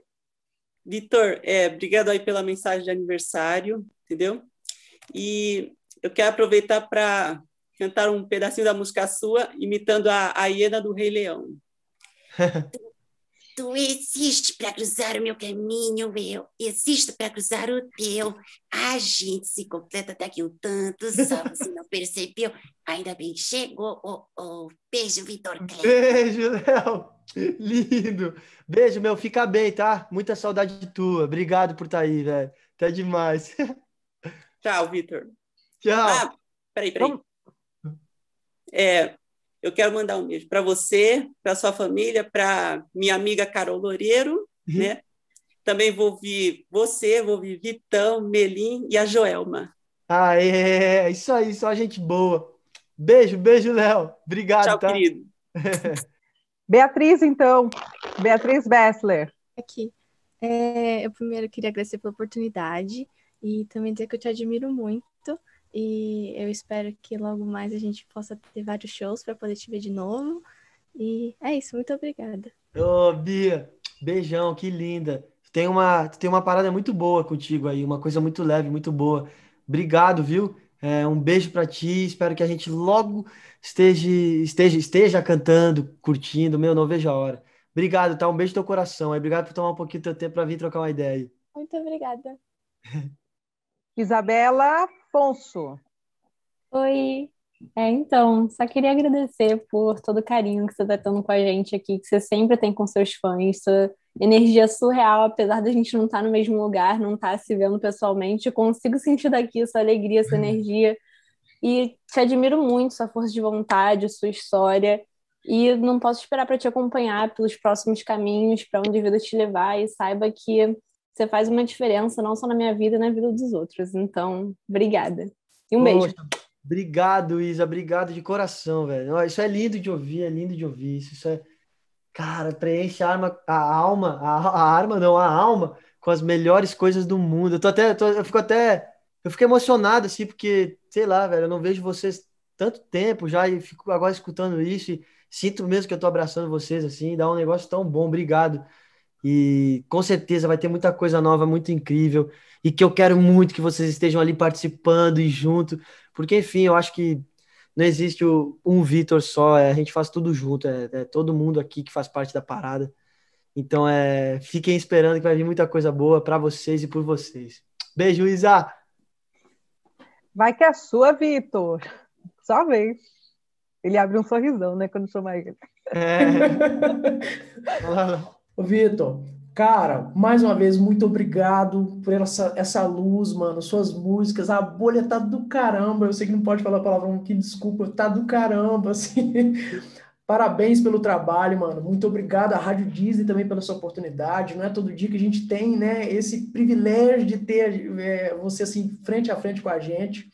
Vitor, é, obrigado aí pela mensagem de aniversário entendeu? E eu quero aproveitar para cantar um pedacinho da música sua, imitando a, a hiena do Rei Leão. tu, existe existes para cruzar o meu caminho, eu existo para cruzar o teu. A gente se completa daqui um tanto, só você não percebeu. Ainda bem que chegou. Oh, oh. Beijo, Vitor Beijo, Léo. Lindo. Beijo, meu. Fica bem, tá? Muita saudade tua. Obrigado por estar tá aí, velho. Até demais. Tchau, Vitor. Tchau. Ah, peraí, peraí. aí. É, eu quero mandar um beijo para você, para sua família, para minha amiga Carol Loureiro, uhum. né? Também vou vir você, vou vir Vitão, Melim e a Joelma. Ah, é, isso aí, só gente boa. Beijo, beijo, Léo. Obrigado, Tchau, tá? querido. Beatriz, então. Beatriz Bessler. Aqui. É, eu primeiro queria agradecer pela oportunidade e também dizer que eu te admiro muito e eu espero que logo mais a gente possa ter vários shows para poder te ver de novo. E é isso, muito obrigada. Ô, oh, Bia, beijão, que linda. Tem uma, tem uma parada muito boa contigo aí, uma coisa muito leve, muito boa. Obrigado, viu? É, um beijo para ti. Espero que a gente logo esteja, esteja, esteja cantando, curtindo. Meu, não vejo a hora. Obrigado, tá? Um beijo no teu coração. Aí. Obrigado por tomar um pouquinho do teu tempo para vir trocar uma ideia aí. Muito obrigada. Isabela Afonso, Oi. É, então, só queria agradecer por todo o carinho que você está tendo com a gente aqui, que você sempre tem com seus fãs, sua é energia surreal, apesar da gente não estar tá no mesmo lugar, não estar tá se vendo pessoalmente, consigo sentir daqui sua alegria, sua energia, e te admiro muito, sua força de vontade, sua história, e não posso esperar para te acompanhar pelos próximos caminhos, para onde a vida te levar, e saiba que você faz uma diferença, não só na minha vida, na vida dos outros. Então, obrigada. E um Poxa, beijo. Obrigado, Isa. Obrigado de coração, velho. Isso é lindo de ouvir, é lindo de ouvir. Isso, isso é. Cara, preenche a, arma, a alma, a, a arma não, a alma com as melhores coisas do mundo. Eu tô até, tô, eu fico até, eu fico emocionado assim, porque sei lá, velho, eu não vejo vocês tanto tempo já e fico agora escutando isso e sinto mesmo que eu tô abraçando vocês assim, e dá um negócio tão bom. Obrigado. E com certeza vai ter muita coisa nova, muito incrível. E que eu quero muito que vocês estejam ali participando e junto. Porque, enfim, eu acho que não existe um Vitor só. É, a gente faz tudo junto. É, é todo mundo aqui que faz parte da parada. Então, é, fiquem esperando que vai vir muita coisa boa para vocês e por vocês. Beijo, Isa! Vai que é sua, Vitor. Só vez. Ele abre um sorrisão, né, quando chama ele. É. Ô, Vitor, cara, mais uma vez, muito obrigado por essa, essa luz, mano, suas músicas. A bolha tá do caramba. Eu sei que não pode falar palavrão que desculpa, tá do caramba, assim. Parabéns pelo trabalho, mano. Muito obrigado à Rádio Disney também pela sua oportunidade. Não é todo dia que a gente tem, né, esse privilégio de ter é, você assim frente a frente com a gente.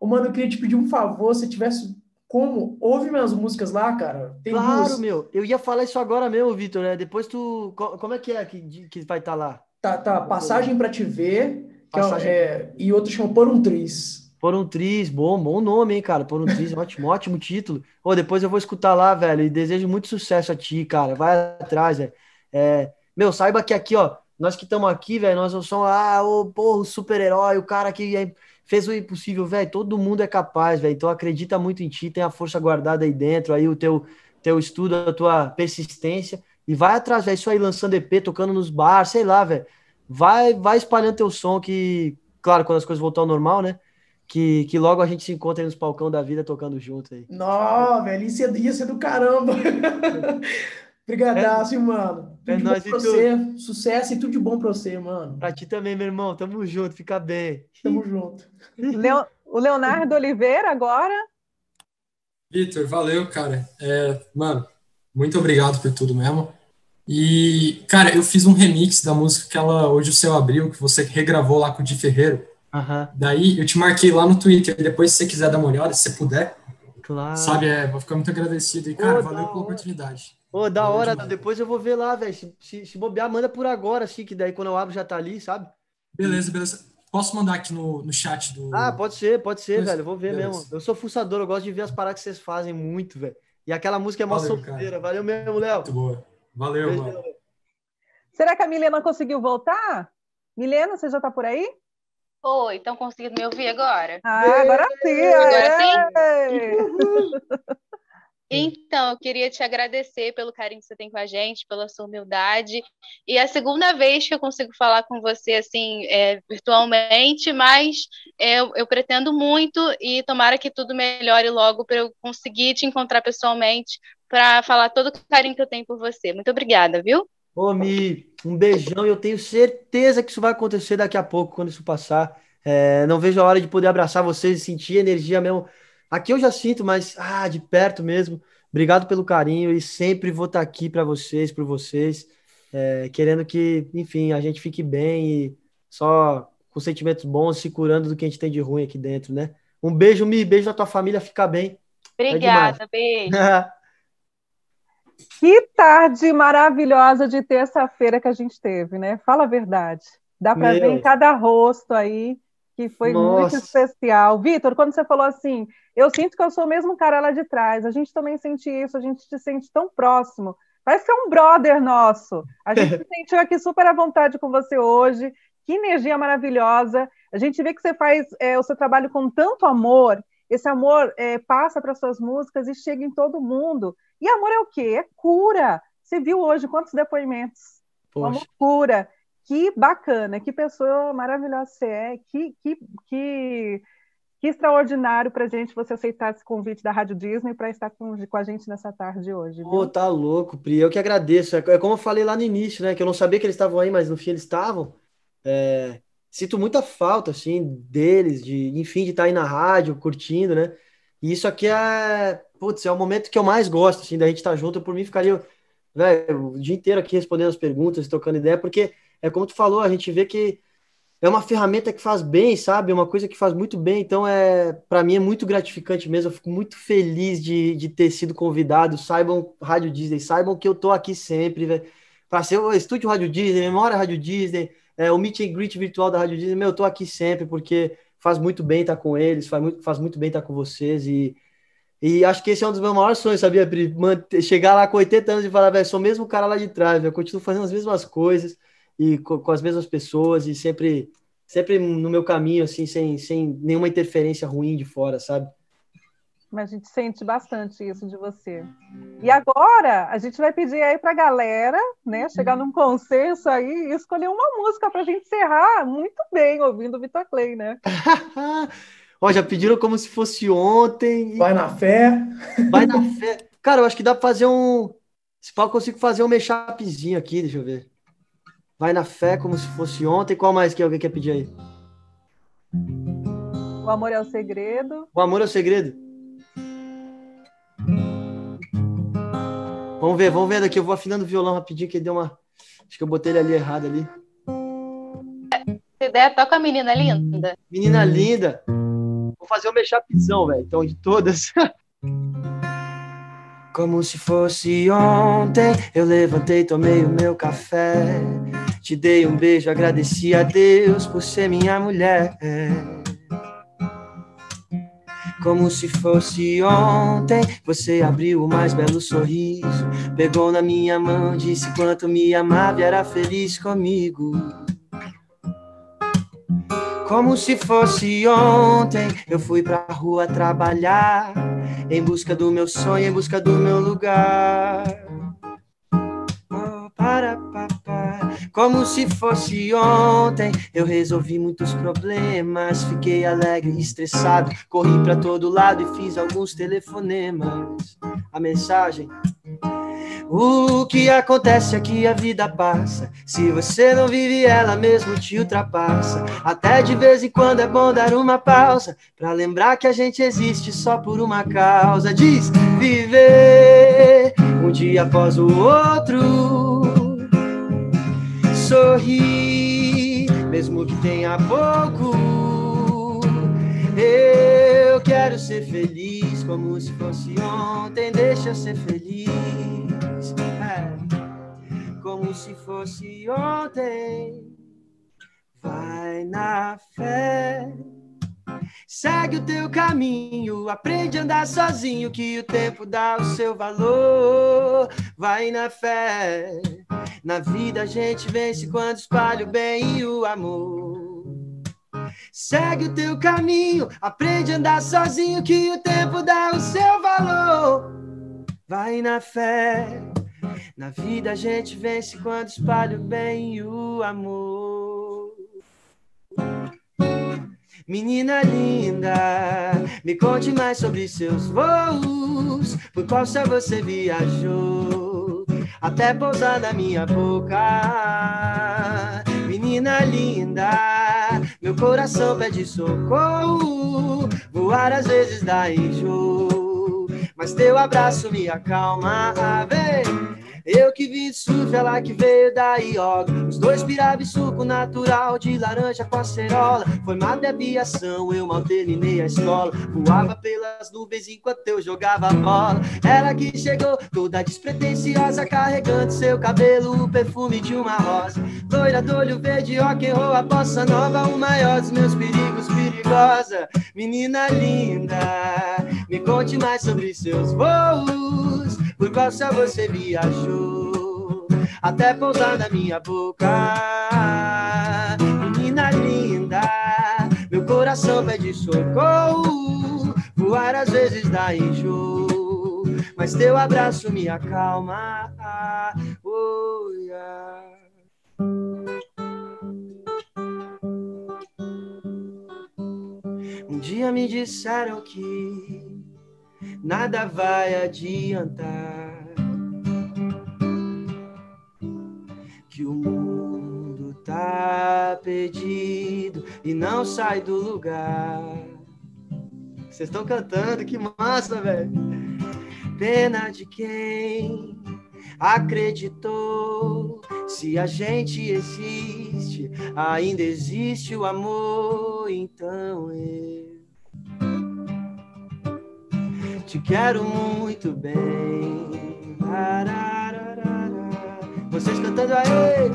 Ô, mano, eu queria te pedir um favor, se tivesse como ouve minhas músicas lá, cara. Tem claro, duas. meu. Eu ia falar isso agora mesmo, Vitor, né? Depois tu. Como é que é que, que vai estar tá lá? Tá, tá. Passagem para te ver. É Passagem... É, e outro chama Por um Tris. Por um Tris, bom, bom nome, hein, cara? Por um Tris, ótimo, ótimo título. ou depois eu vou escutar lá, velho, e desejo muito sucesso a ti, cara. Vai atrás, velho. É, meu, saiba que aqui, ó, nós que estamos aqui, velho, nós não somos, ah, o porra, super-herói, o cara que é fez o impossível, velho. Todo mundo é capaz, velho. Então acredita muito em ti, tem a força guardada aí dentro, aí o teu, teu estudo, a tua persistência. E vai atrás, velho. Isso aí, lançando EP, tocando nos bars, sei lá, velho. Vai, vai espalhando teu som, que, claro, quando as coisas voltar ao normal, né? Que, que logo a gente se encontra aí nos palcão da vida tocando junto aí. Nó, velho, isso é, isso é do caramba. Obrigadão, é, mano. Tudo é de bom pra você. Sucesso e tudo de bom pra você, mano. Pra ti também, meu irmão. Tamo junto, fica bem. Tamo junto. Leo, o Leonardo Oliveira agora. Vitor, valeu, cara. É, mano, muito obrigado por tudo mesmo. E, cara, eu fiz um remix da música que ela Hoje o Céu Abriu, que você regravou lá com o Di Ferreiro. Uhum. Daí eu te marquei lá no Twitter. Depois, se você quiser dar uma olhada, se você puder. Claro. Sabe, é, vou ficar muito agradecido. E, cara, oh, valeu pela oportunidade. Ô, da hora, demais. depois eu vou ver lá, velho. Se, se, se, bobear, manda por agora, assim, que daí quando eu abro já tá ali, sabe? Beleza, beleza. Posso mandar aqui no, no chat do. Ah, pode ser, pode ser, beleza. velho. Vou ver beleza. mesmo. Eu sou fuçador, eu gosto de ver as paradas que vocês fazem muito, velho. E aquela música é mó solteira. Valeu mesmo, Léo. Muito boa. Valeu, Beijo, mano. Será que a Milena conseguiu voltar? Milena, você já tá por aí? Oi, estão conseguindo me ouvir agora? Ah, agora sim! Agora é. sim? Hum. Então, eu queria te agradecer pelo carinho que você tem com a gente, pela sua humildade. E é a segunda vez que eu consigo falar com você assim é, virtualmente, mas é, eu, eu, pretendo muito e tomara que tudo melhore logo para eu conseguir te encontrar pessoalmente para falar todo o carinho que eu tenho por você. Muito obrigada, viu? Ô, Mi, um beijão. Eu tenho certeza que isso vai acontecer daqui a pouco, quando isso passar. É, não vejo a hora de poder abraçar vocês e sentir a energia mesmo Aqui eu já sinto, mas ah, de perto mesmo. Obrigado pelo carinho e sempre vou estar tá aqui para vocês, por vocês, é, querendo que, enfim, a gente fique bem e só com sentimentos bons, se curando do que a gente tem de ruim aqui dentro, né? Um beijo, Mi, beijo na tua família, fica bem. É Obrigada, é beijo. que tarde maravilhosa de terça-feira que a gente teve, né? Fala a verdade. Dá para ver em cada rosto aí que foi Nossa. muito especial. Vitor, quando você falou assim, eu sinto que eu sou o mesmo cara lá de trás, a gente também sente isso, a gente se sente tão próximo. Parece que é um brother nosso. A gente se sentiu aqui super à vontade com você hoje. Que energia maravilhosa. A gente vê que você faz é, o seu trabalho com tanto amor. Esse amor é, passa para suas músicas e chega em todo mundo. E amor é o quê? É cura. Você viu hoje quantos depoimentos? Poxa. cura que bacana, que pessoa maravilhosa você é, que, que, que, que extraordinário para gente você aceitar esse convite da Rádio Disney para estar com, com, a gente nessa tarde hoje. Viu? Pô, tá louco, Pri, eu que agradeço. É, é como eu falei lá no início, né, que eu não sabia que eles estavam aí, mas no fim eles estavam. É, sinto muita falta, assim, deles, de, enfim, de estar tá aí na rádio, curtindo, né, e isso aqui é, putz, é o momento que eu mais gosto, assim, da gente estar tá junto, por mim ficaria, o dia inteiro aqui respondendo as perguntas, trocando ideia, porque é como tu falou, a gente vê que é uma ferramenta que faz bem, sabe? É uma coisa que faz muito bem. Então, é para mim é muito gratificante mesmo. Eu fico muito feliz de, de ter sido convidado. Saibam, Rádio Disney, saibam que eu tô aqui sempre, velho. Para ser o estúdio Rádio Disney, Memória Rádio Disney, é, o Meet and Greet virtual da Rádio Disney, meu, eu tô aqui sempre porque faz muito bem estar tá com eles, faz muito, faz muito bem estar tá com vocês e e acho que esse é um dos meus maiores sonhos, sabia, Pri? Manter, chegar lá com 80 anos e falar, velho, sou mesmo cara lá de trás, eu continuo fazendo as mesmas coisas e com, com, as mesmas pessoas e sempre sempre no meu caminho assim sem, sem nenhuma interferência ruim de fora sabe mas a gente sente bastante isso de você e agora a gente vai pedir aí para a galera né chegar num consenso aí e escolher uma música para a gente encerrar muito bem ouvindo o Vitor Clay né Ó, já pediram como se fosse ontem. E... Vai na fé. Vai na fé. Cara, eu acho que dá para fazer um. Se pau consigo fazer um mechapzinho aqui, deixa eu ver. Vai na fé como se fosse ontem. Qual mais que alguém quer pedir aí? O amor é o segredo. O amor é o segredo. Vamos ver, vamos ver daqui. Eu vou afinando o violão rapidinho, que deu uma. Acho que eu botei ele ali errado ali. Se der, toca a menina linda. Menina linda. Vou fazer o um mexapizão, velho. Então, de todas. Como se fosse ontem, eu levantei, tomei o meu café. Te dei um beijo, agradeci a Deus por ser minha mulher. Como se fosse ontem, você abriu o mais belo sorriso. Pegou na minha mão, disse quanto me amava e era feliz comigo. Como se fosse ontem, eu fui pra rua trabalhar em busca do meu sonho, em busca do meu lugar. Oh, para, Como se fosse ontem, eu resolvi muitos problemas. Fiquei alegre, estressado, corri para todo lado e fiz alguns telefonemas. A mensagem o que acontece é que a vida passa. Se você não vive, ela mesmo te ultrapassa. Até de vez em quando é bom dar uma pausa para lembrar que a gente existe só por uma causa. Diz viver um dia após o outro. Sorrir, mesmo que tenha pouco. Eu quero ser feliz como se fosse ontem. Deixa eu ser feliz como se fosse ontem. Vai na fé, segue o teu caminho, aprende a andar sozinho, que o tempo dá o seu valor. Vai na fé, na vida a gente vence quando espalha o bem e o amor. Segue o teu caminho, aprende a andar sozinho, que o tempo dá o seu valor. Vai na fé. Na vida a gente vence quando espalha o bem e o amor. Menina linda, me conte mais sobre seus voos, por qual céu você viajou, até pousar na minha boca. Menina linda, meu coração pede socorro, voar às vezes dá enjoo, mas teu abraço me acalma, vem. Eu que vim de surf, ela é que veio da ioga. Os dois piravam suco natural de laranja com acerola. Foi má de eu mal terminei a escola. Voava pelas nuvens enquanto eu jogava bola. Ela que chegou, toda despretensiosa, carregando seu cabelo, o perfume de uma rosa. Loira do olho verde, ó, que roll, a bossa nova, o maior dos meus perigos, perigosa. Menina linda, me conte mais sobre seus voos. Por Costa você me achou, até pousar na minha boca. Menina linda, meu coração pede socorro. Voar às vezes dá enjoo, mas teu abraço me acalma. Oh, yeah. Um dia me disseram que nada vai adiantar que o mundo tá perdido e não sai do lugar. Vocês estão cantando, que massa, velho! Pena de quem acreditou. Se a gente existe, ainda existe o amor, então eu te quero muito bem. Vocês cantando aí.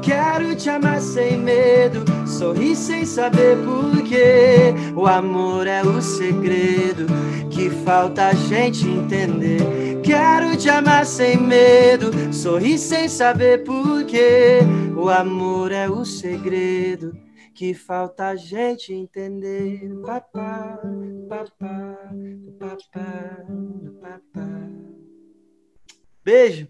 Quero te amar sem medo, sorrir sem saber porquê. O amor é o segredo que falta a gente entender. Quero te amar sem medo, sorrir sem saber porquê. O amor é o segredo que falta a gente entender. Papá, papá, papá, papá. Beijo.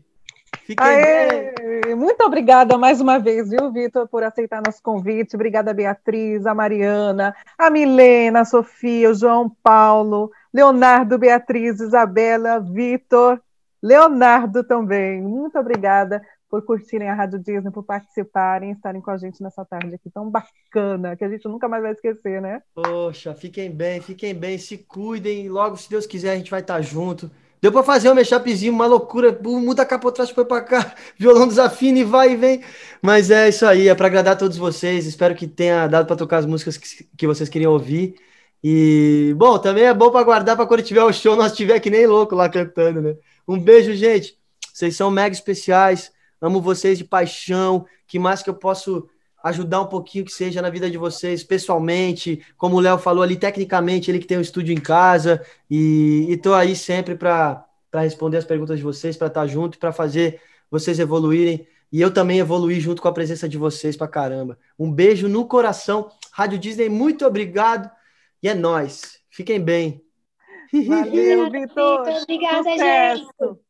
Aê! Muito obrigada mais uma vez, viu, Vitor, por aceitar nosso convite. Obrigada, Beatriz, a Mariana, a Milena, a Sofia, o João Paulo, Leonardo, Beatriz, Isabela, Vitor, Leonardo também. Muito obrigada por curtirem a Rádio Disney, por participarem, estarem com a gente nessa tarde aqui tão bacana, que a gente nunca mais vai esquecer, né? Poxa, fiquem bem, fiquem bem, se cuidem, logo, se Deus quiser, a gente vai estar tá junto. Deu para fazer um mexapezinho, uma loucura, muda capa atrás, foi para cá, violão desafina e vai e vem. Mas é isso aí, é para agradar todos vocês. Espero que tenha dado para tocar as músicas que, que vocês queriam ouvir. E, bom, também é bom para guardar para quando tiver o show, nós tiver que nem louco lá cantando, né? Um beijo, gente. Vocês são mega especiais. Amo vocês de paixão. Que mais que eu posso ajudar um pouquinho que seja na vida de vocês, pessoalmente, como o Léo falou ali, tecnicamente, ele que tem um estúdio em casa, e estou aí sempre para responder as perguntas de vocês, para estar tá junto, e para fazer vocês evoluírem, e eu também evoluir junto com a presença de vocês para caramba. Um beijo no coração. Rádio Disney, muito obrigado, e é nós. Fiquem bem. Valeu, Vitor. obrigada, Sucesso. gente.